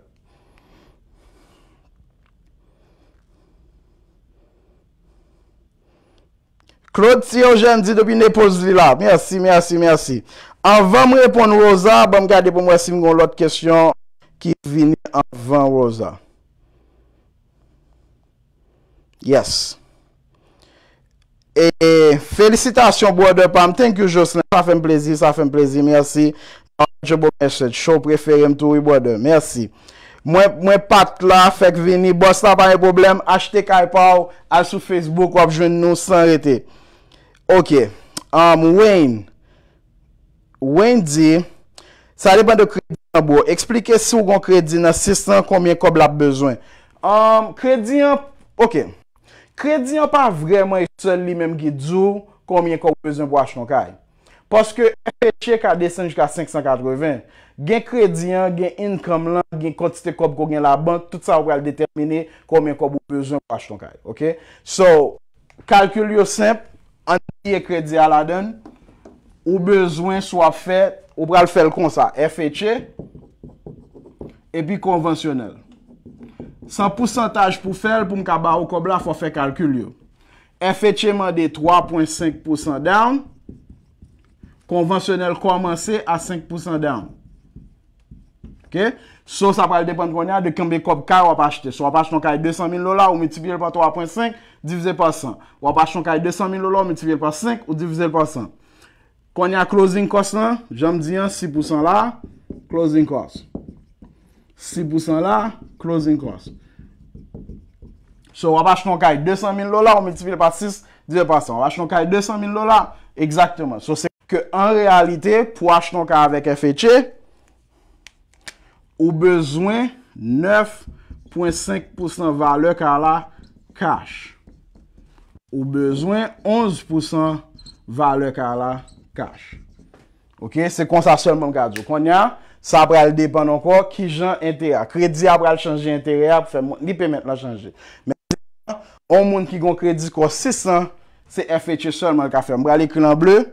Speaker 1: Claude, si yo jen di dupi Nepal Zvila. Merci, merci, merci. Anvan mwen epon rosa, ban mwen kade pou mwen sim gon lot kestyon. Ki vini avan rosa. Yes. E, e felicitasyon, brother Pam. Thank you, Jocelyn. Sa fe m plezi, sa fe m plezi. Merci. Ah, mwen pat la, fek vini. Bo, sa pare problem. Ache te kaipaw. Ache sou Facebook. Wap jwen nou san rete. Ok. Um, Wayne. Wayne di... Sa li ban de kredi nan bo. Eksplike si ou kon kredi nan 600 konmien kob lap bezwen. Kredi an, ok. Kredi an pa vreman yon sel li menm gi djou konmien kob bezwen pou ashton kay. Poske fp chek a desen juka 580, gen kredi an, gen income lan, gen kontite kob konmien la bank, tout sa wèl detemine konmien kob ou bezwen pou ashton kay. So, kalkul yo semp, an liye kredi ala den, ou bezwen sou a fèt Ou pral fel kon sa, efetye, epi konvensyonel. San pousantaj pou fel, pou mka barou kob la, fwa fe kalkul yo. Efetye man de 3.5% down, konvensyonel kwa manse a 5% down. So sa pral depan konya de kembe kob ka wap achete. So wap acheton kay 200.000 lola ou mitypye lpa 3.5, divize lpa 100. Wap acheton kay 200.000 lola ou mitypye lpa 5, ou divize lpa 100. kon y a closing cost nan, jan m diyan, 6% la, closing cost. 6% la, closing cost. So, w apache ton kaj 200,000 lola, w moutifi le pat 6, 10%, w apache ton kaj 200,000 lola, exactement. So, se ke an realite, pou apache ton kaj avek FHC, e, ou bezwen 9.5% vale kala kash, ou bezwen 11% vale kala kash. kache. Ok, se kon sa solman kwa diyo. Kon ya, sa pral depan anko ki jan interya. Kredi a pral chanje interya pou fe moun ni pemet la chanje. Men, an moun ki gon kredi kwa 600, se FETI solman kwa fe moun. Pral ekran bleu,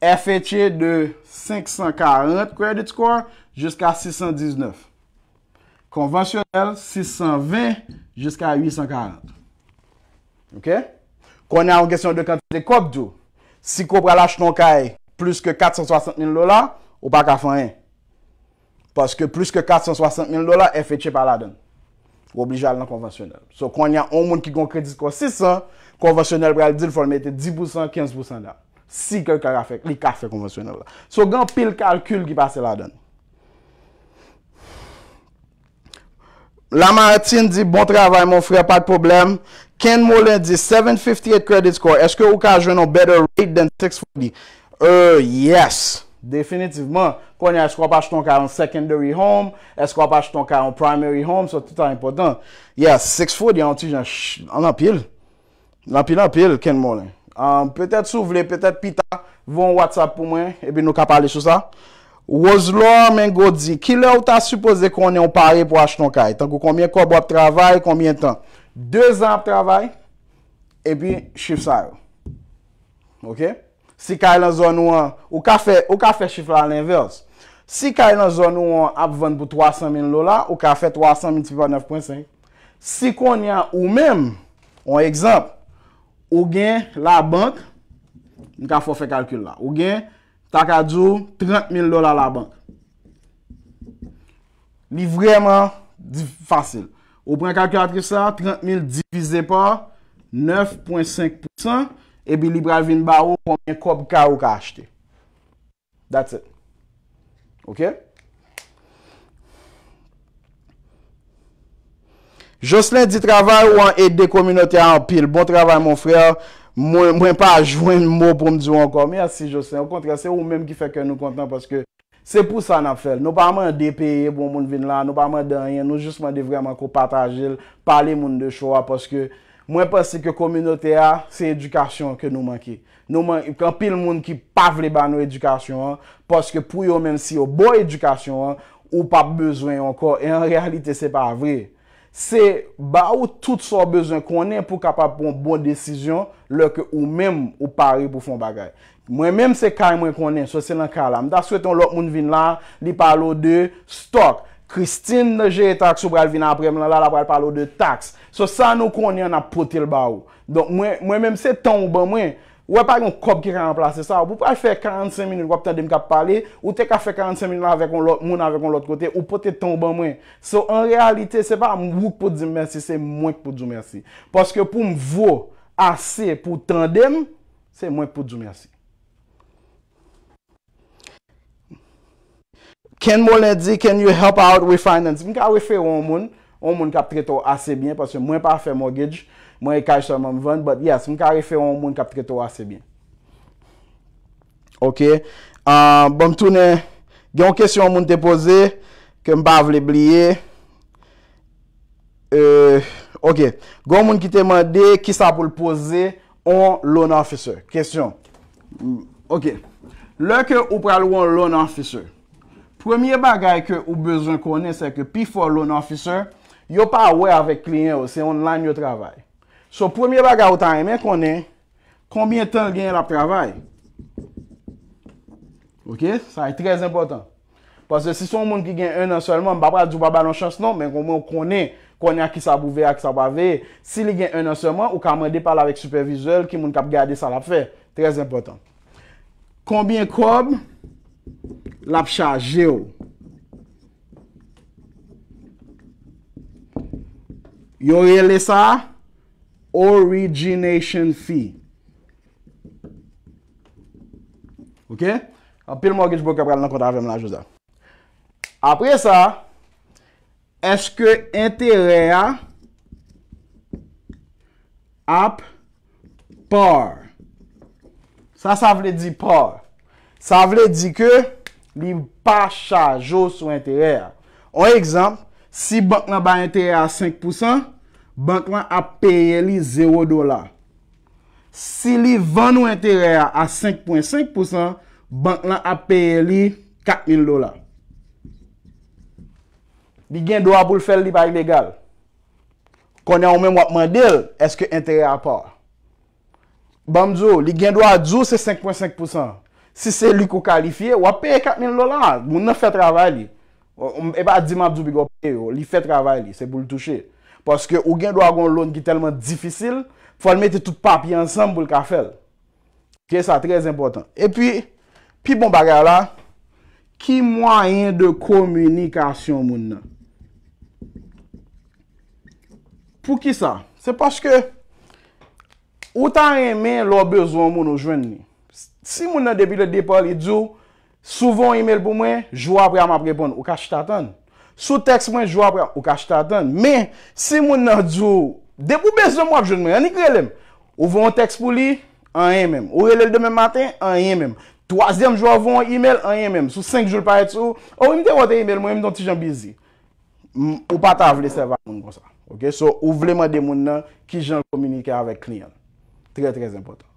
Speaker 1: FETI de 540 kredi tko, jiska 619. Konvansyonel, 620 jiska 840. Ok, kon ya an gwensyon de kante de kok diyo? Si ko pralache ton kay, plus ke 460.000 lola, ou pa ka fwenye? Paske plus ke 460.000 lola, e feche pa la den. Ou oblije al nan konvensyonel. So kon yon yon moun ki kon kredite kon 600, konvensyonel pral di l folmete 10% 15% da. Si ke kar a fe, li ka fe konvensyonel la. So gan pil kalkul ki pase la den. La ma etin di, bon travay moun fre, pat probleme. Ken Molen di, 758 credit score, eske ou ka ajwen an better rate than 640? E, uh, yes, definitivman. Konya, eske ou pa ajwen ton ka an secondary home, eske ou pa ajwen ton ka an primary home, so tout an impotant. Yes, 640, an apil. An apil, an apil, Ken Molen. Um, petèt sou vle, petèt pita, vou an WhatsApp pou mwen, ebe nou ka pale sou sa. Woslo, men go di, ki lè ou ta suppose konen an pare pou ajwen ton ka? Etan kou konbyen kor bote travay, konbyen tan? 2 an ap travay, epi, chif sa yo. Ok? Si ka yon zon ou an, ou ka fe chif la alenvers, si ka yon zon ou an ap vande pou 300,000 lola, ou ka fe 300,000 x 9.5, si kon yon ou men, ou en ekzamp, ou gen la bank, nou ka fò fe kalkyl la, ou gen tak a djou 30,000 lola la bank. Li vreman di fasil. Ou pren kakyo apre sa, 30.000 divize pa, 9.5%, e bi libra vin ba ou pou mwen kop ka ou ka achete. That's it. Ok? Jocelyn di travay ou an et de kominote an pil. Bon travay mon frè, mwen pa a jwenn mou pou mdi ou an komi. Asi Jocelyn, ou kontrasè ou mwen mwen ki feke nou kontan. Se pou sa nap fel, nou pa man depeye bon moun vin la, nou pa man denyen, nou jist man de vreman ko patajil, pale moun de chowa, poske mwen pense ke kominote a, se edukasyon ke nou man ki. Nou man, kan pil moun ki pa vle ba nou edukasyon an, poske pou yo men si yo bon edukasyon an, ou pa bezwen anko, en realite se pa vre. Se ba ou tout so bezwen konen pou kapap bon bon desisyon, lò ke ou men ou pare pou fon bagay. Mwen menm se kay mwen konen, so se nan kalan. Mwen ta sou eton lot moun vin la, li palo de stok. Christine la je etak sou pou al vin apre, mwen la la pou al palo de taks. So sa nou konen na pote l ba ou. Donk mwen menm se ton ou ban mwen, wè pa yon kop ki remplase sa. Wou pou al fe 45 minoun wap tandem kap pale, ou te ka fe 45 minoun la moun avek on lot kote, ou pote ton ou ban mwen. So an realite se pa mwen wouk pou di mersi, se mwenk pou di mersi. Poske pou mvo ase pou tandem, se mwenk pou di mersi. Ken mounen di, can you help out refinance? Mwen ka referon moun, moun kap treto ase byen, pasye mwen pa fe mortgage, mwen e kaj sa moun vand, but yes, mwen ka referon moun kap treto ase byen. Ok, ah, bom toune, gyon kesyon moun te pose, ke mba vle blye. Eh, ok, gyon moun ki te mwade, ki sa pou l'pose, on loan officer. Kesyon, mm, ok, lè ke ou pralou an loan officer? premye bagay ke ou bezon konen se ke P4 loan officer, yo pa we avèk kliyen ou, se on lan yo travay. So, premye bagay ou tan emè konen, konbien tan gen la travay? Ok? Sa e trez important. Pas se si son moun ki gen en an selman, mbapra djou babal an chans non, men konmè ou konen, konen a ki sa bouve, a ki sa bave, si li gen en an selman, ou kamen depal avèk supervizuel ki moun kap gade sa la fè, trez important. Konbien kob? Konbien kob? l ap chaje ou. Yo yele sa, origination fee. Ok? A pil mortgage broker pral nan konta avèm la jose. Apre sa, eske entere a ap par. Sa, sa vle di par. Sa vle di ke, li pa chaje ou sou entereya. Ou ekzamp, si bankman ba entereya a 5%, bankman ap peye li 0 dola. Si li vann ou entereya a 5.5%, bankman ap peye li 4.000 dola. Li gen do a boule fel li ba ilegal. Konnen ou men wakman dil, eske entereya pa. Bamdou, li gen do a djou se 5.5%. Si se li kou kalifiye, wap paye 4000 lola. Moun nan fè travay li. E ba di mab zoubi gòpè yo. Li fè travay li. Se pou li touche. Paske ou gen dwa goun loun ki telman difisil, fòl mette tout papi ansan pou lka fèl. Ke sa, trez important. E pi, pi bon bagay la, ki mwayen de komunikasyon moun nan? Pou ki sa? Se paske, ou tan remen lò bezon moun nou jwen ni. Si moun nan depi le depol, sou voun email pou mwen, jou apre a maprepon, ou ka chita atan. Sou teks mwen, jou apre a, ou ka chita atan. Men, si moun nan djou, debou bezon mwen apjoun mwen, anikrelem. Ou voun teks pou li, anye men. Ou relel demen maten, anye men. Troasyem jou avoun email, anye men. Sou 5 joul paret sou, ou mwen de wote email, mwen mwen ton ti jan bizi. Ou pa ta avle sevan mwen kon sa. Ok, so ou vleman de moun nan, ki jan komunike avek klien. Tre trez impoton.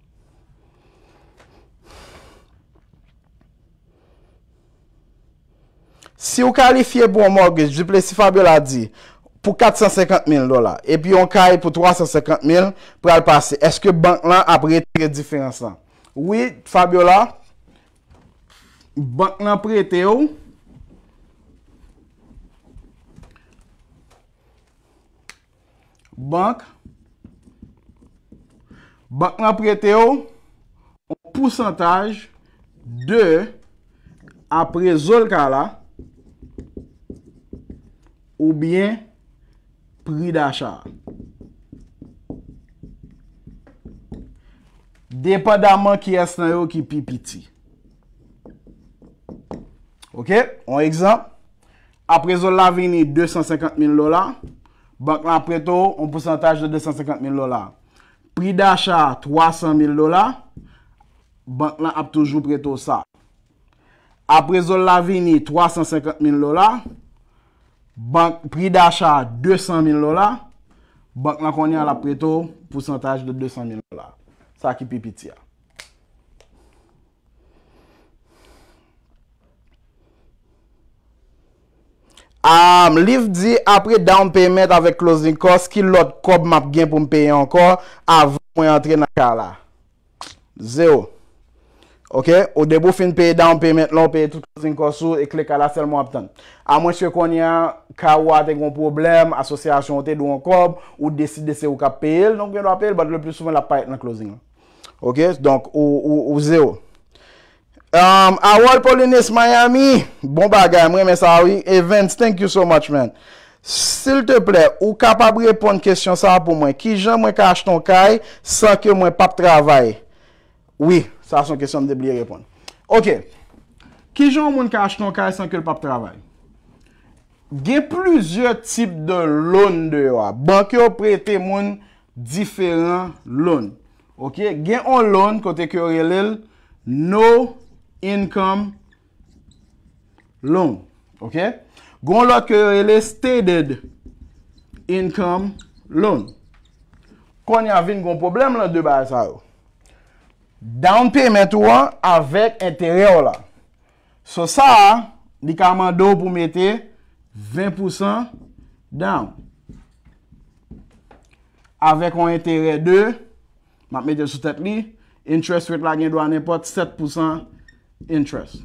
Speaker 1: Si ou kalifiye pou an morges, je plesi Fabiola a di, pou 450.000 dola, epi ou kalifiye pou 350.000, pou al pase, eske bank lan apre ti rediferansan? Oui, Fabiola, bank lan apre ti ou, bank lan apre ti ou, bank, bank lan apre ti ou, ou pousantaj, 2, apre zol ka la, Ou byen, pri d'achat. Depa daman ki yas nan yo ki pi piti. Ok, an ekzamp. Aprezo la vi ni 250.000 lola. Bakman apre to, an pwesantaj de 250.000 lola. Pri d'achat 300.000 lola. Bakman ap toujou preto sa. Aprezo la vi ni 350.000 lola. Bank pri d'achat, 200,000 lola. Bank lakon yon la preto, pousantaj de 200,000 lola. Sa ki pipiti ya. Am, liv di apre down payment avek closing cost, ki lot kob map gen pou mpeye ankor avan mwen entre nan ka la. Zeo. Ok, ou debou fin pay down, pay maintenant, pay tout closing kosou, e klek ala sel moun aptan. A mwen se konyen, kawwa te kon problem, asosyasyon te dou an kob, ou desi dese ou ka pay el, nou gen do ap pay el, bat le plus souven la pay et nan closing. Ok, donk ou ze ou. Awal um, Polines Miami, bon bagay, mwen mè sa wè, events, thank you so much men. S'il te plè, ou kapab repon kèsyon sa pou mwen, ki jan mwen ka ach ton kay, sa ke mwen pap travay? Ouye. Sa son kesyon mde bli repon. Ok. Ki joun moun kach ton kaj san ke l pap travay? Ge plizye tip de lon de yo a. Bank yo prete moun diferent lon. Ok. Ge an lon kote kyo relil no income lon. Ok. Gon lò kyo relil stated income lon. Kon ya vin gon problem la de bay sa yo. Down pay met ou an avek entere ou la. So sa, li ka mandou pou mette 20% down. Avek ou entere 2, map mette sou tet li, interest rate la gen do an import 7% interest.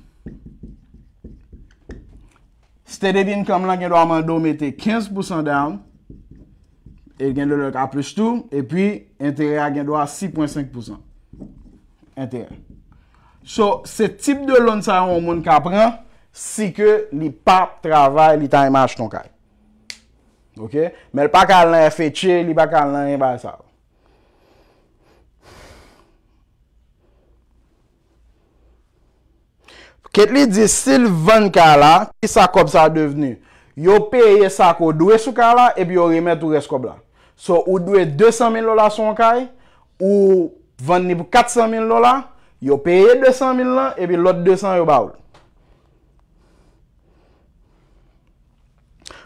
Speaker 1: Steaded income la gen do a mandou mette 15% down, et gen do lak a plus 2, et pi entere a gen do a 6.5%. So, se tip de loun sa yon woun kapren, si ke li pap travay li tan imaj ton kay. Ok? Mel pa kal nan efetje, li ba kal nan yon basav. Ket li di silvan kal la, si sa kob sa deveni. Yo peye sa ko dwe sou kal la, e bi yo rimet ou res kob la. So, ou dwe 200.000 lola son kay, ou... Vande ni pou 400,000 lola, yo peye 200,000 lola, e pi lot 200,000 lola.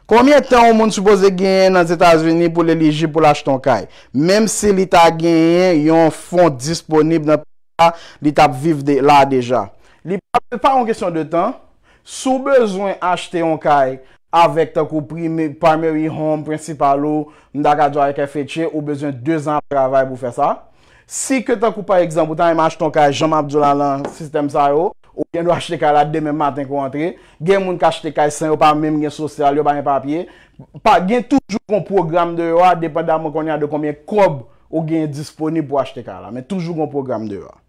Speaker 1: Komiye tan ou moun soupoze genyen nan Zeta Zveni pou l'elijip pou l'achit an kay? Mem si li ta genyen, yon fon disponib nan pwa, li ta ap viv la deja. Li pape pa an kesyon de tan, sou bezwen achite an kay, avèk ta kou primary home, principalo, mda kajwa yon kefetje, ou bezwen 2 an pravay pou fè sa. A. Si ke ta kou par ekzampou, ta yon manj ton kaj Jean-Mathieu Lallant, sistem sa yo, ou gen nou achete kaj la demen matin kon entre, gen moun kaj achete kaj sen, ou pa mèm gen sosyal, ou pa mèm papye, gen toujou kon program de yo a, depen da moun kon yon ade konmye kob, ou gen disponib pou achete kaj la, men toujou kon program de yo a.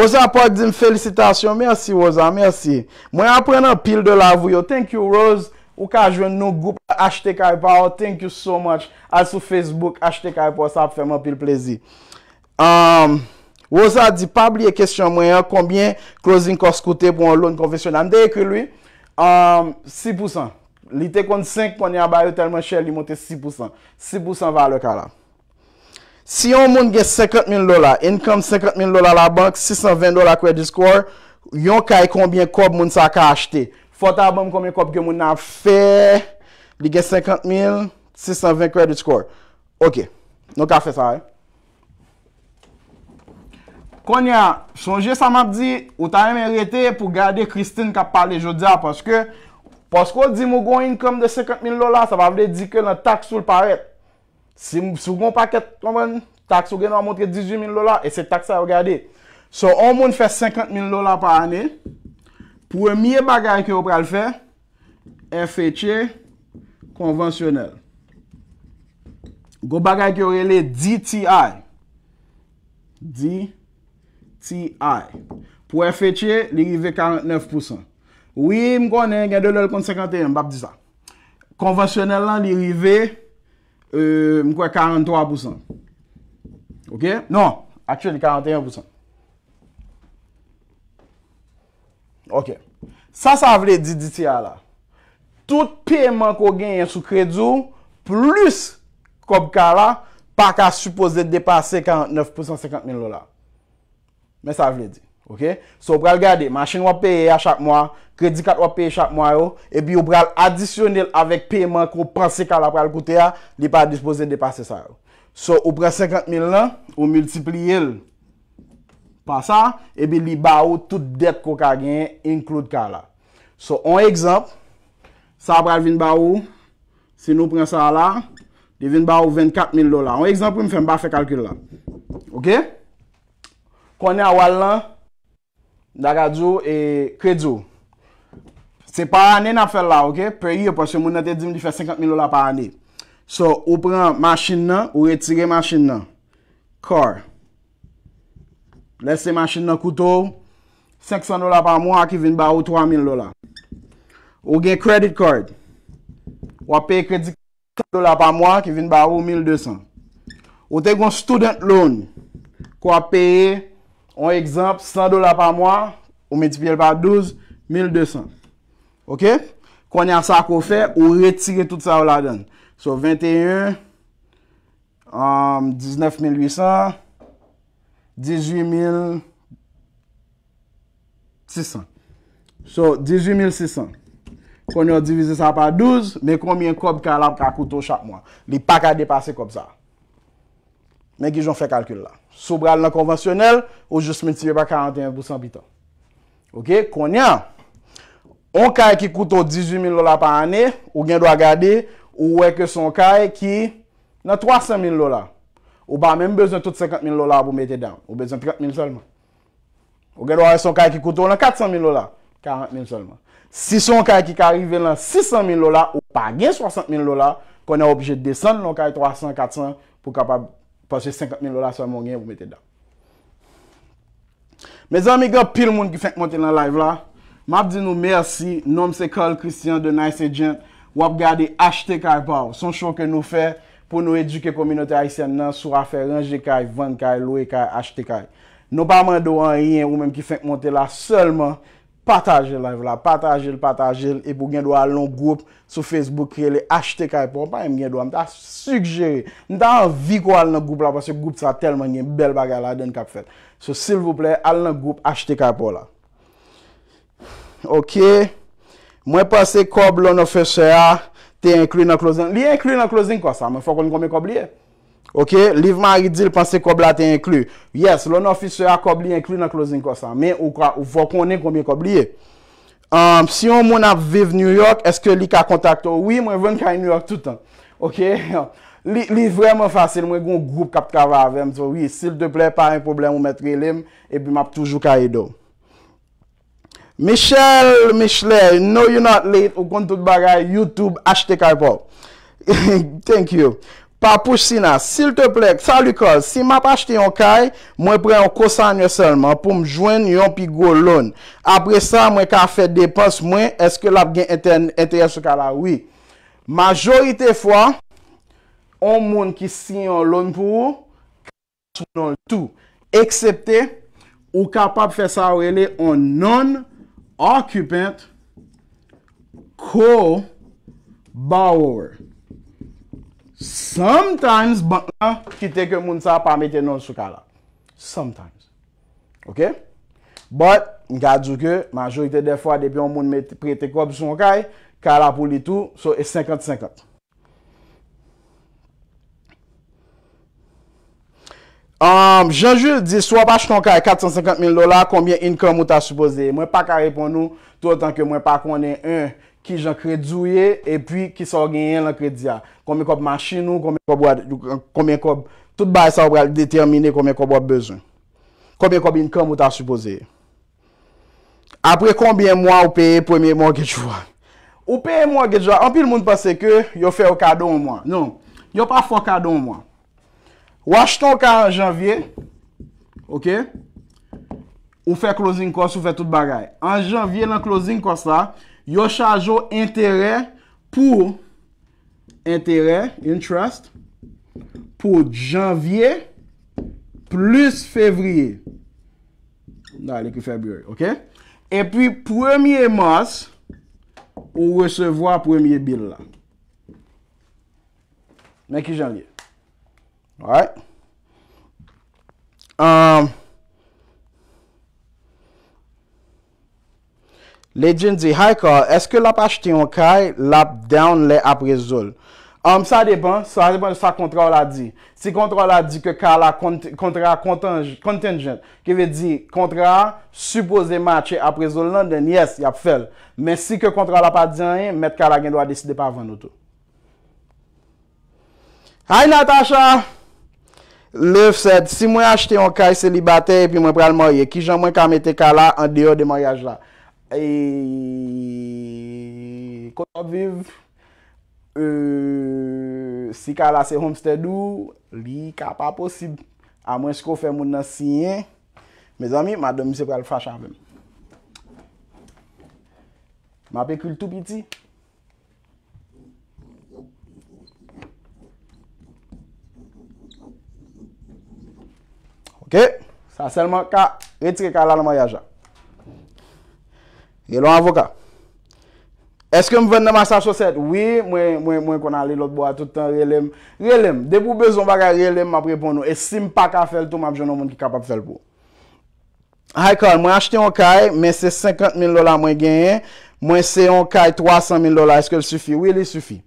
Speaker 1: Rosa Pot, djim felicitasyon, mersi Rosa, mersi. Mwen apren an pil de la vuyo, thank you Rose, ou ka jwen nou group. achete kay pa ou, thank you so much al sou Facebook, achete kay pa ou sa pou fèman pil plezi wosa um, di, pa bli e kesyon mwen konbyen closing cost kote pou an loan konvesyonan, deye ki lwi 6% li te kon 5 pon yabayou telman chel li monte 6%, 6% valo ka la si yon moun ge 50 min lola, income 50 min lola la bank, 620 dola kwe di skor yon kay konbyen kob moun sa ka achete, fota moun konbyen kob gen moun nan fèèèè li gen 50,620 credit score. Ok, nou ka fè sa, eh. Konya, son jè sa map di, ou ta yè mè rete pou gade Christine ka pale jodia, paske, paske ou di mou gwen inkom de 50,000 lola, sa va vè de di ke nan taks ou l'paret. Si mou gwen paket, taks ou gen an montre 18,000 lola, e se taks a yo gade. So, an moun fè 50,000 lola pa anè, pou mè bagay ki yo pral fè, en fè tche, konvensyonel. Gou bagay ki yo rele, DTI. DTI. Pou efetye, li rive 49%. Oui, mkwen, gen de lèl kont 51, mbap di sa. Konvensyonel lan, li rive, euh, mkwen, 43%. Ok? Non. Aksyon, li 41%. Ok. Sa sa vle DTI la. tout peyman ko gen yon sou kredyou, plus kop ka la, pa ka suppose de depase 49% 50.000 lola. Men sa vle di. Ok? So, ou pral gade, manchen wap peye a chak mwa, kredy kat wap peye chak mwa yo, e bi ou pral adisyonil avek peyman ko panse ka la pral koute ya, li pa dispose de depase sa yo. So, ou pral 50.000 la, ou multipli yil pa sa, e bi li ba ou tout dete ko ka gen, include ka la. So, on ekzamp, Sa pral vin ba ou, si nou pren sa la, di vin ba ou 24,000 dola. An ekzampre mi fèm ba fè kalkyl la. Ok? Konè awal la, dagadjou e kredjou. Se pa anè na fèl la, ok? Pre yè pò se mounetè di m di fè 50,000 dola pa anè. So, ou pren masin nan, ou retire masin nan. Kor. Lese masin nan koutou. 500 dola pa moun ak vin ba ou 3,000 dola. Ou gen kredit kard. Ou ap pay kredit kard do la pa mwa ki vin ba ou 1,200. Ou te kon student loan. Kwa pay, an ekzamp, 100 do la pa mwa. Ou medipil pa 12, 1,200. Ok? Kwa ni an sa ko fe, ou retire tout sa ou la den. So, 21, 19,800, 18,600. So, 18,600. Kon yon divize sa pa 12, men kon myen kob kan lam ka koutou chak mwa. Li pak a depase kob sa. Men ki jon fe kalkul la. Soubral nan konvasyonel, ou jous moutive pa 41% bitan. Ok, kon yon, on kay ki koutou 18000 lola pa ane, ou gen do a gade, ou weke son kay ki nan 300000 lola. Ou ba men bezon tout 50.000 lola pou mette dan. Ou bezon 50.000 solman. Ou gen do a yon kay ki koutou nan 400.000 lola. 40.000 solman. Si son kay ki ka rive lan 600,000 lola, ou pa gen 60,000 lola, konè obje desen loun kay 300,000, 400,000 pou kapab pase 50,000 lola sa moun gen pou mette da. Me zan mi gop pil moun ki fèk montè lan live la, map di nou mersi, nom se kol Christian de Nice Agent, wap gade achte kay pa ou. Son chou ke nou fè pou nou eduke kominote aisyen nan sou rafè ranger kay, vant kay, loue kay, achte kay. Nou pa man do an yen ou menm ki fèk montè la, selman... Patajil live la, patajil, patajil, e pou gen do e al nan goup sou Facebook ke li, achete kaypon, pa yon gen do, an ta sujere, an ta anvi kwa al nan goup la, pwase goup sa telman gen bel bagay la, den kap fet. So silvouple, al nan goup, achete kaypon la. Ok, mwen pase kob lon ofeseya, te inkri nan klozin, li inkri nan klozin kwa sa, mwen fwa kon kon me kob liye? Ok, Liv Maridil pense kobla te inklu. Yes, loun ofisye a kobli inklu nan closing kosan. Men, ou vwa konen konbi kobli ye. Um, si yon moun ap vive New York, eske li ka kontak to? Oui, mwen ven ka New York tout an. Ok, li vwèman fasil, mwen gen yon group kap kava avèm. So, oui, sil de ple pa yon problem ou metre lèm, ebi mwen ap toujou ka yè do. Michel Michelet, No you not late, ou kon tout bagay, Youtube, ashtek aipo. Thank you. S'il te plek, sa li kol, si m ap achete yon kay, mwen pre yon kosanyo selman pou m jwen yon pi go lon. Apre sa, mwen ka fè depans mwen, eske l ap gen ete yon soukala? Oui. Majorite fwa, on moun ki sin yon lon pou, kase yon tout. Eksepte, ou kapap fè sa ou ele, on non-occupant ko bower. SOMETIMES BANT LA KITE KE MOUN SA PA METTE NON SOU KALA SOMETIMES OK BOT MGAJOU KE MAJORITE DEFWA DEPE YON MOUN METTE PRETE KOB SOU NKAY KALA POU LITOU SOU E 50-50 um, JANJOU DI SOU A BAJ SOU NKAY 450,000 DOLAR KOMBYE INCOME MOU TA SUPOZE Mwen pa ka repon nou TOTAN KE Mwen pa konen un ki jan kredi ouye E pi ki sa genyen lankrediya Koumen kop machin nou, koumen kop wad... Koumen kop... Tout bay sa w pral determine koumen kop wad bezon. Koumen kop income ou ta supose. Apre koumen mwa ou peye pweme mwage djwa. Ou peye mwage djwa, anpil moun pase ke, yo fe w kado mwa. Non, yo pa fwa kado mwa. Ou achta w ka an janvye, ou fe closing kos, ou fe tout bagay. An janvye lan closing kos la, yo chajo interè pou... intérêt, interest, pour janvier plus février. n'est que février, ok? Et puis, 1er mars, on recevoir premier bill là. Mais qui janvier? Alright? Um, Le djin di, hay ka, eske l ap achete yon kay, l ap down le ap rezol. Am sa depan, sa depan sa kontrol la di. Si kontrol la di ke ka la kontrol contingent, ki ve di kontrol, suppose matche ap rezol London, yes, yap fel. Men si ke kontrol la pa di an, met ka la gen do a deside pa avan noto. Hay Natasha! Le vset, si mwen achete yon kay selibate, pi mwen pral mwoye, ki jan mwen ka mette ka la an deyo de mwoyaj la? eee koto viv eee euh, si ka la se homeste du li ka pa posib a mwen sko fe moun nan siye me zami, ma domise pral fach aven ma pekul tout piti ok sa selman ka retike ka la nan mayaja Gèlè an avoka. Eske m ven nan ma sa sosèt? Oui, mwen kon an li lot bo a toutan. Rèlèm. Rèlèm. Dè pou bezon bagay, rèlèm ma pre pon nou. E sim pa ka fel tou ma vjounon moun ki kapap fel pou. Haykol, mwen achete yon kay, mwen se 50.000 dola mwen genye. Mwen se yon kay 300.000 dola. Eske l'sufi? Oui, l'sufi.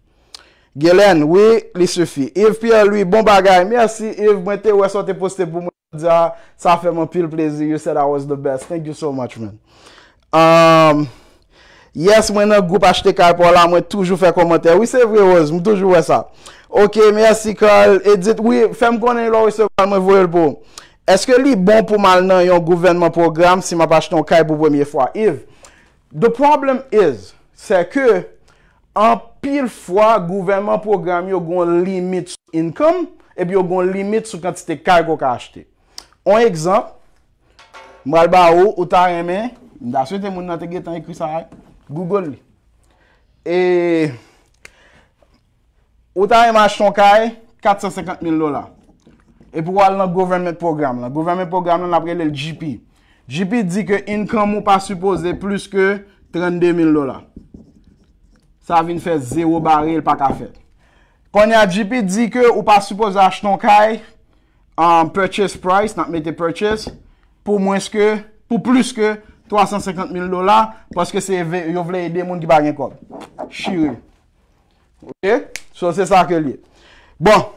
Speaker 1: Gèlèm. Oui, l'sufi. Yves Pierre, lui, bon bagay. Merci, Yves. Mwen te wè son te poste pou mwen diya. Sa fè mwen pil plezi. You said I Um, yes, mwen nan goup achete kaj pou ala, mwen toujou fè komentè. Oui, se vre oz, mwen toujou wè sa. Ok, mwen yasi kal. E dit, oui, fèm konen lò, wè se vre mwen vwèl pou. Eske li bon pou mal nan yon gouvernement programme si mwen pa achete yon kaj pou pwemye fwa? Yv, the problem is, se ke, an pil fwa gouvernement programme yo goun limit sou income, e bi yo goun limit sou kantite kaj kou ka achete. On ekzamp, mwen al ba ou, ou ta reme, Mda sou te moun nan te getan ekri sa a, Google li. E, ou tan yon manj ton kay, 450,000 lola. E pou al nan government program la. Government program lan apre lè l'GP. GP di ke income ou pa suppose plus ke 32,000 lola. Sa vin fè zéro baril pak a fèt. Kon yon GP di ke ou pa suppose ach ton kay, purchase price, nan mette purchase, pou mwens ke, pou plus ke, 350.000 dola, paske se yo vle yede moun ki bagen kom. Chire. Ok? So, se sa akye li. Bon.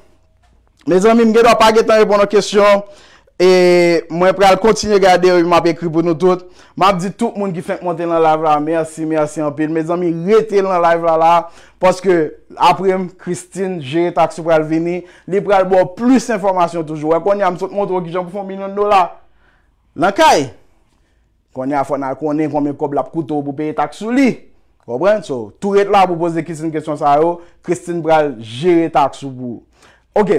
Speaker 1: Me zanmi, mge do apage tan repon nan kesyon. E, mwen pral kontinye gade, mwen ap ekri pou nou tout. Mwen ap di tout moun ki feng monten nan live la. Mersi, mersi anpil. Me zanmi, rete nan live la la. Paske, aprem, Christine, jere taksou pral vini. Li pral bo plus informasyon toujou. E, konye am sot montro ki jom pou fon 1.000 dola. Lan kaye? Konnen a fò nan konnen konmen kob lap koutou pou peye taksou li. Fò pren? So, tou et la pou pose kistin kèstyon sa yo, kristin bral jere taksou pou. Ok,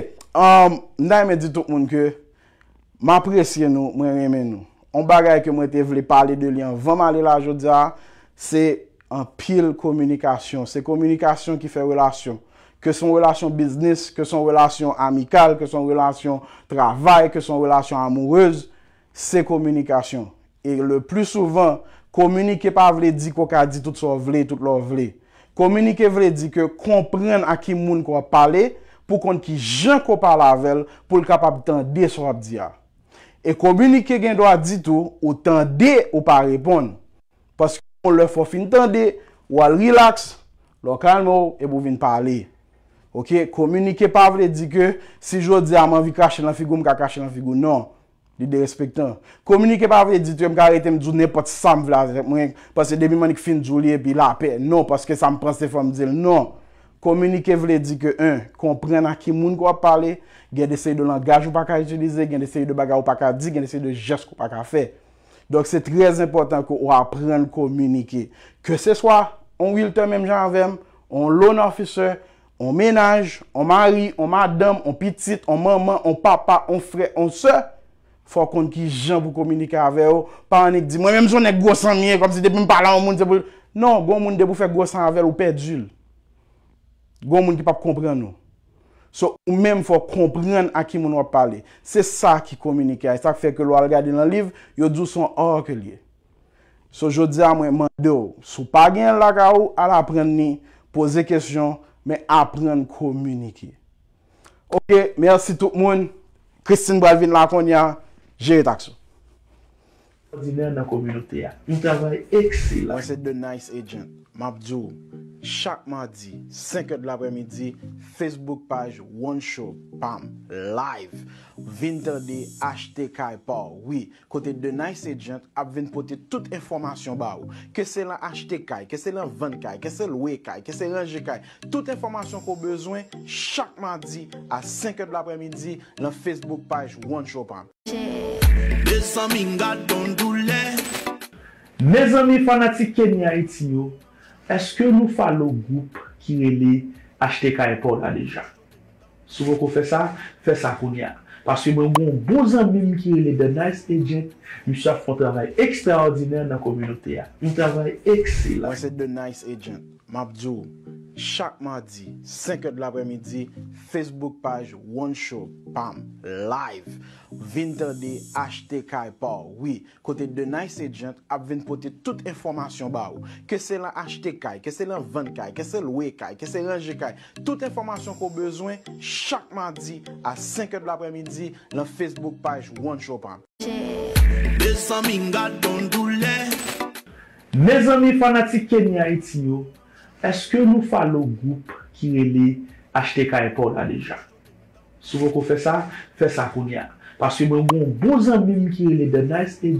Speaker 1: nè yon men di tout moun ke, m apresye nou, m reme nou. On bagay ke mwen te vle pale de li an, vam ale la jodze a, se an pil komunikasyon. Se komunikasyon ki fe relasyon. Ke son relasyon biznis, ke son relasyon amikal, ke son relasyon travay, ke son relasyon amoureuz, se komunikasyon. E le plou souvan, komunike pa vle di kwa ka di tout sou vle, tout lor vle. Komunike vle di ke kompren akim moun kwa pale pou kon ki jen kwa pale avel pou l kapap tande sou ap diya. E komunike gen do a ditou ou tande ou pa repon. Paske moun le fo fin tande ou al relax, lor kalm ou e bou vin pale. Komunike pa vle di ke si jwo di a man vi kache nan figou mka kache nan figou, non. Lide respektan. Komunike pa vle dit, yo mkare tem djou ne pot sam vle aze, mwen, pas se debi manik fin djou liye, pi la apè, non, paske sam pranse fò mdil, non, komunike vle dit ke, un, kompren an ki moun kwa pale, gen desay de langaj wapak a itulize, gen desay de baga wapak a di, gen desay de jesk wapak a fe. Dok se trez important ko wapren komunike. Ke se swa, on wilte menm janvem, on loan officer, on menaj, on mari, on madam, on petit, on maman, on papa Fò kon ki jan pou kominike avè yo. Panik di, mwen mèm sou ne gosan nye, kom si de pou m'pala ou moun de pou... Non, goun moun de pou fè gosan avè, ou pè djil. Goun moun ki pa pou kompren nou. So, mèm fò kompren a ki moun wap pale. Se sa ki kominike a. Se sa ki fè ke lou al gadi nan liv, yo dous son orke liye. So, jo di a mwen mande yo, sou pa gen lak a ou, al apren ni, pose kèsyon, mè apren kominike. Ok, mèrsi tout moun. Christine Boivin lakon ya. Je etak sou.
Speaker 2: Ordinary na kominote ya.
Speaker 1: Mwen se de nice agent. Mabdou, chak madi, 5 e de la pre midi, Facebook page, one show, pam, live, vinte de HTK, pa, wii, kote de Nice Agent, ap vinte pote tout informasyon ba ou, ke se la HTK, ke se la 20K, ke se lwekai, ke se rejikai, tout informasyon pou bezwen, chak madi, a 5 e de la pre midi, la Facebook page, one show, pam.
Speaker 2: Mezomi fanatik kenya iti yo? Eske nou fa lo goup ki ne le HTK import an dejan? Souve kon fe sa? Fe sa kon ya. Paske mwen bon bozan mim ki ne le The Nice Agent mi sa fwa travay ekstraordiner nan kominote ya. Mi travay
Speaker 1: ekselan. Mwen se The Nice Agent. Mabdou, chak ma di, 5 do la pre midi, Facebook page, one show, pam, live, vinte de HTK, pa, wii, kote de Nice Agent, ap vinte pote tout informasyon ba ou, ke se la HTK, ke se la 20K, ke se lwe K, ke se la GK, tout informasyon ko bezwen, chak ma di, a 5 do la pre midi, la Facebook page, one show, pam.
Speaker 2: Mezomi fanatik kenya iti yo? eske nou fa loun goup ki ne li achte ka epon ale jan? Sou wè kon fè sa, fè sa koun ya. Paswè mwen moun bon zanmim ki ne li de nice edi.